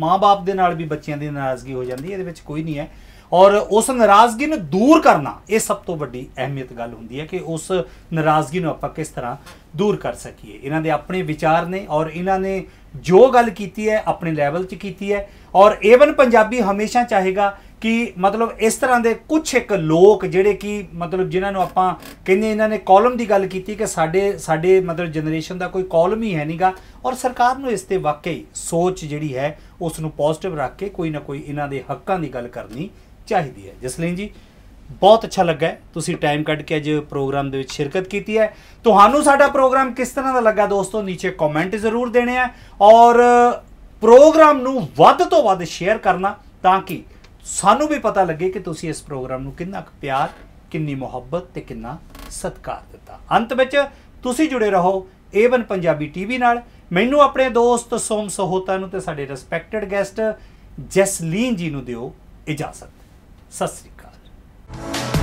ਮਾਂ-ਬਾਪ ਦੇ ਨਾਲ ਵੀ ਬੱਚਿਆਂ ਦੀ ਨਾਰਾਜ਼ਗੀ ਹੋ ਜਾਂਦੀ ਹੈ ਇਹਦੇ ਵਿੱਚ ਕੋਈ ਨਹੀਂ ਹੈ ਔਰ ਉਸ ਨਰਾਜ਼ਗੀ ਨੂੰ ਦੂਰ ਕਰਨਾ ਇਹ ਸਭ ਤੋਂ ਵੱਡੀ ਅਹਿਮੀਅਤ ਗੱਲ ਹੁੰਦੀ ਹੈ ਕਿ ਉਸ ਨਰਾਜ਼ਗੀ ਨੂੰ ਆਪਾਂ ਕਿਸ ਤਰ੍ਹਾਂ ਦੂਰ ਕਰ ਸਕੀਏ ਇਹਨਾਂ ਦੇ ਆਪਣੇ ਵਿਚਾਰ ਨੇ ਔਰ ਇਹਨਾਂ ਨੇ ਜੋ ਗੱਲ ਕੀਤੀ ਹੈ ਆਪਣੇ ਲੈਵਲ 'ਚ ਕੀਤੀ ਹੈ ਔਰ ਏਵਨ ਪੰਜਾਬੀ ਹਮੇਸ਼ਾ ਚਾਹੇਗਾ ਕਿ ਮਤਲਬ ਇਸ ਤਰ੍ਹਾਂ ਦੇ ਕੁਝ ਇੱਕ ਲੋਕ ਜਿਹੜੇ ਕਿ ਮਤਲਬ ਜਿਨ੍ਹਾਂ ਨੂੰ ਆਪਾਂ ਕਹਿੰਦੇ ਇਹਨਾਂ ਨੇ ਕਾਲਮ ਦੀ ਗੱਲ ਕੀਤੀ ਕਿ ਸਾਡੇ ਸਾਡੇ ਮਤਲਬ ਜਨਰੇਸ਼ਨ ਦਾ ਕੋਈ ਕਾਲਮ ਹੀ ਹੈ ਨਹੀਂਗਾ ਔਰ ਸਰਕਾਰ ਨੂੰ ਇਸ ਤੇ ਵਾਕਈ ਸੋਚ ਜਿਹੜੀ ਹੈ ਉਸ ਨੂੰ ਪੋਜ਼ਿਟਿਵ ਰੱਖ ਕੇ ਕੋਈ ਨਾ ਕੋਈ ਇਹਨਾਂ ਦੇ ਹੱਕਾਂ ਦੀ ਗੱਲ ਕਰਨੀ ਚਾਹੀਦੀ ਹੈ ਜਸਲੀਨ ਜੀ ਬਹੁਤ ਅੱਛਾ ਲੱਗਾ ਤੁਸੀਂ ਟਾਈਮ ਕੱਢ ਕੇ ਅੱਜ ਪ੍ਰੋਗਰਾਮ ਦੇ ਵਿੱਚ ਸ਼ਿਰਕਤ ਕੀਤੀ ਹੈ ਤੁਹਾਨੂੰ ਸਾਡਾ ਪ੍ਰੋਗਰਾਮ ਕਿਸ ਤਰ੍ਹਾਂ ਦਾ ਲੱਗਾ ਦੋਸਤੋ ਨੀਚੇ ਕਮੈਂਟ ਜ਼ਰੂਰ ਦੇਣੇ ਆ ਔਰ ਪ੍ਰੋਗਰਾਮ ਨੂੰ ਵੱਧ ਤੋਂ ਵੱਧ ਸ਼ੇਅਰ ਕਰਨਾ ਤਾਂ ਕਿ ਸਾਨੂੰ ਵੀ ਪਤਾ ਲੱਗੇ ਕਿ ਤੁਸੀਂ ਇਸ ਪ੍ਰੋਗਰਾਮ ਨੂੰ ਕਿੰਨਾ ਪਿਆਰ ਕਿੰਨੀ ਮੁਹੱਬਤ ਤੇ ਕਿੰਨਾ ਸਤਿਕਾਰ ਦਿੱਤਾ ਅੰਤ ਵਿੱਚ ਤੁਸੀਂ ਜੁੜੇ ਰਹੋ ਏਵਨ ਪੰਜਾਬੀ ਟੀਵੀ ਨਾਲ ਮੈਨੂੰ ਆਪਣੇ ਦੋਸਤ ਸੋਮ ਸਹੋਤਾ ਨੂੰ ਤੇ ਸਾਡੇ ਰਿਸਪੈਕਟਡ ਗੈਸਟ ਜੈਸਲੀਨ ਜੀ ਨੂੰ ਦਿਓ ਇਜਾਜ਼ਤ ਸਤਿ ਸ੍ਰੀ ਅਕਾਲ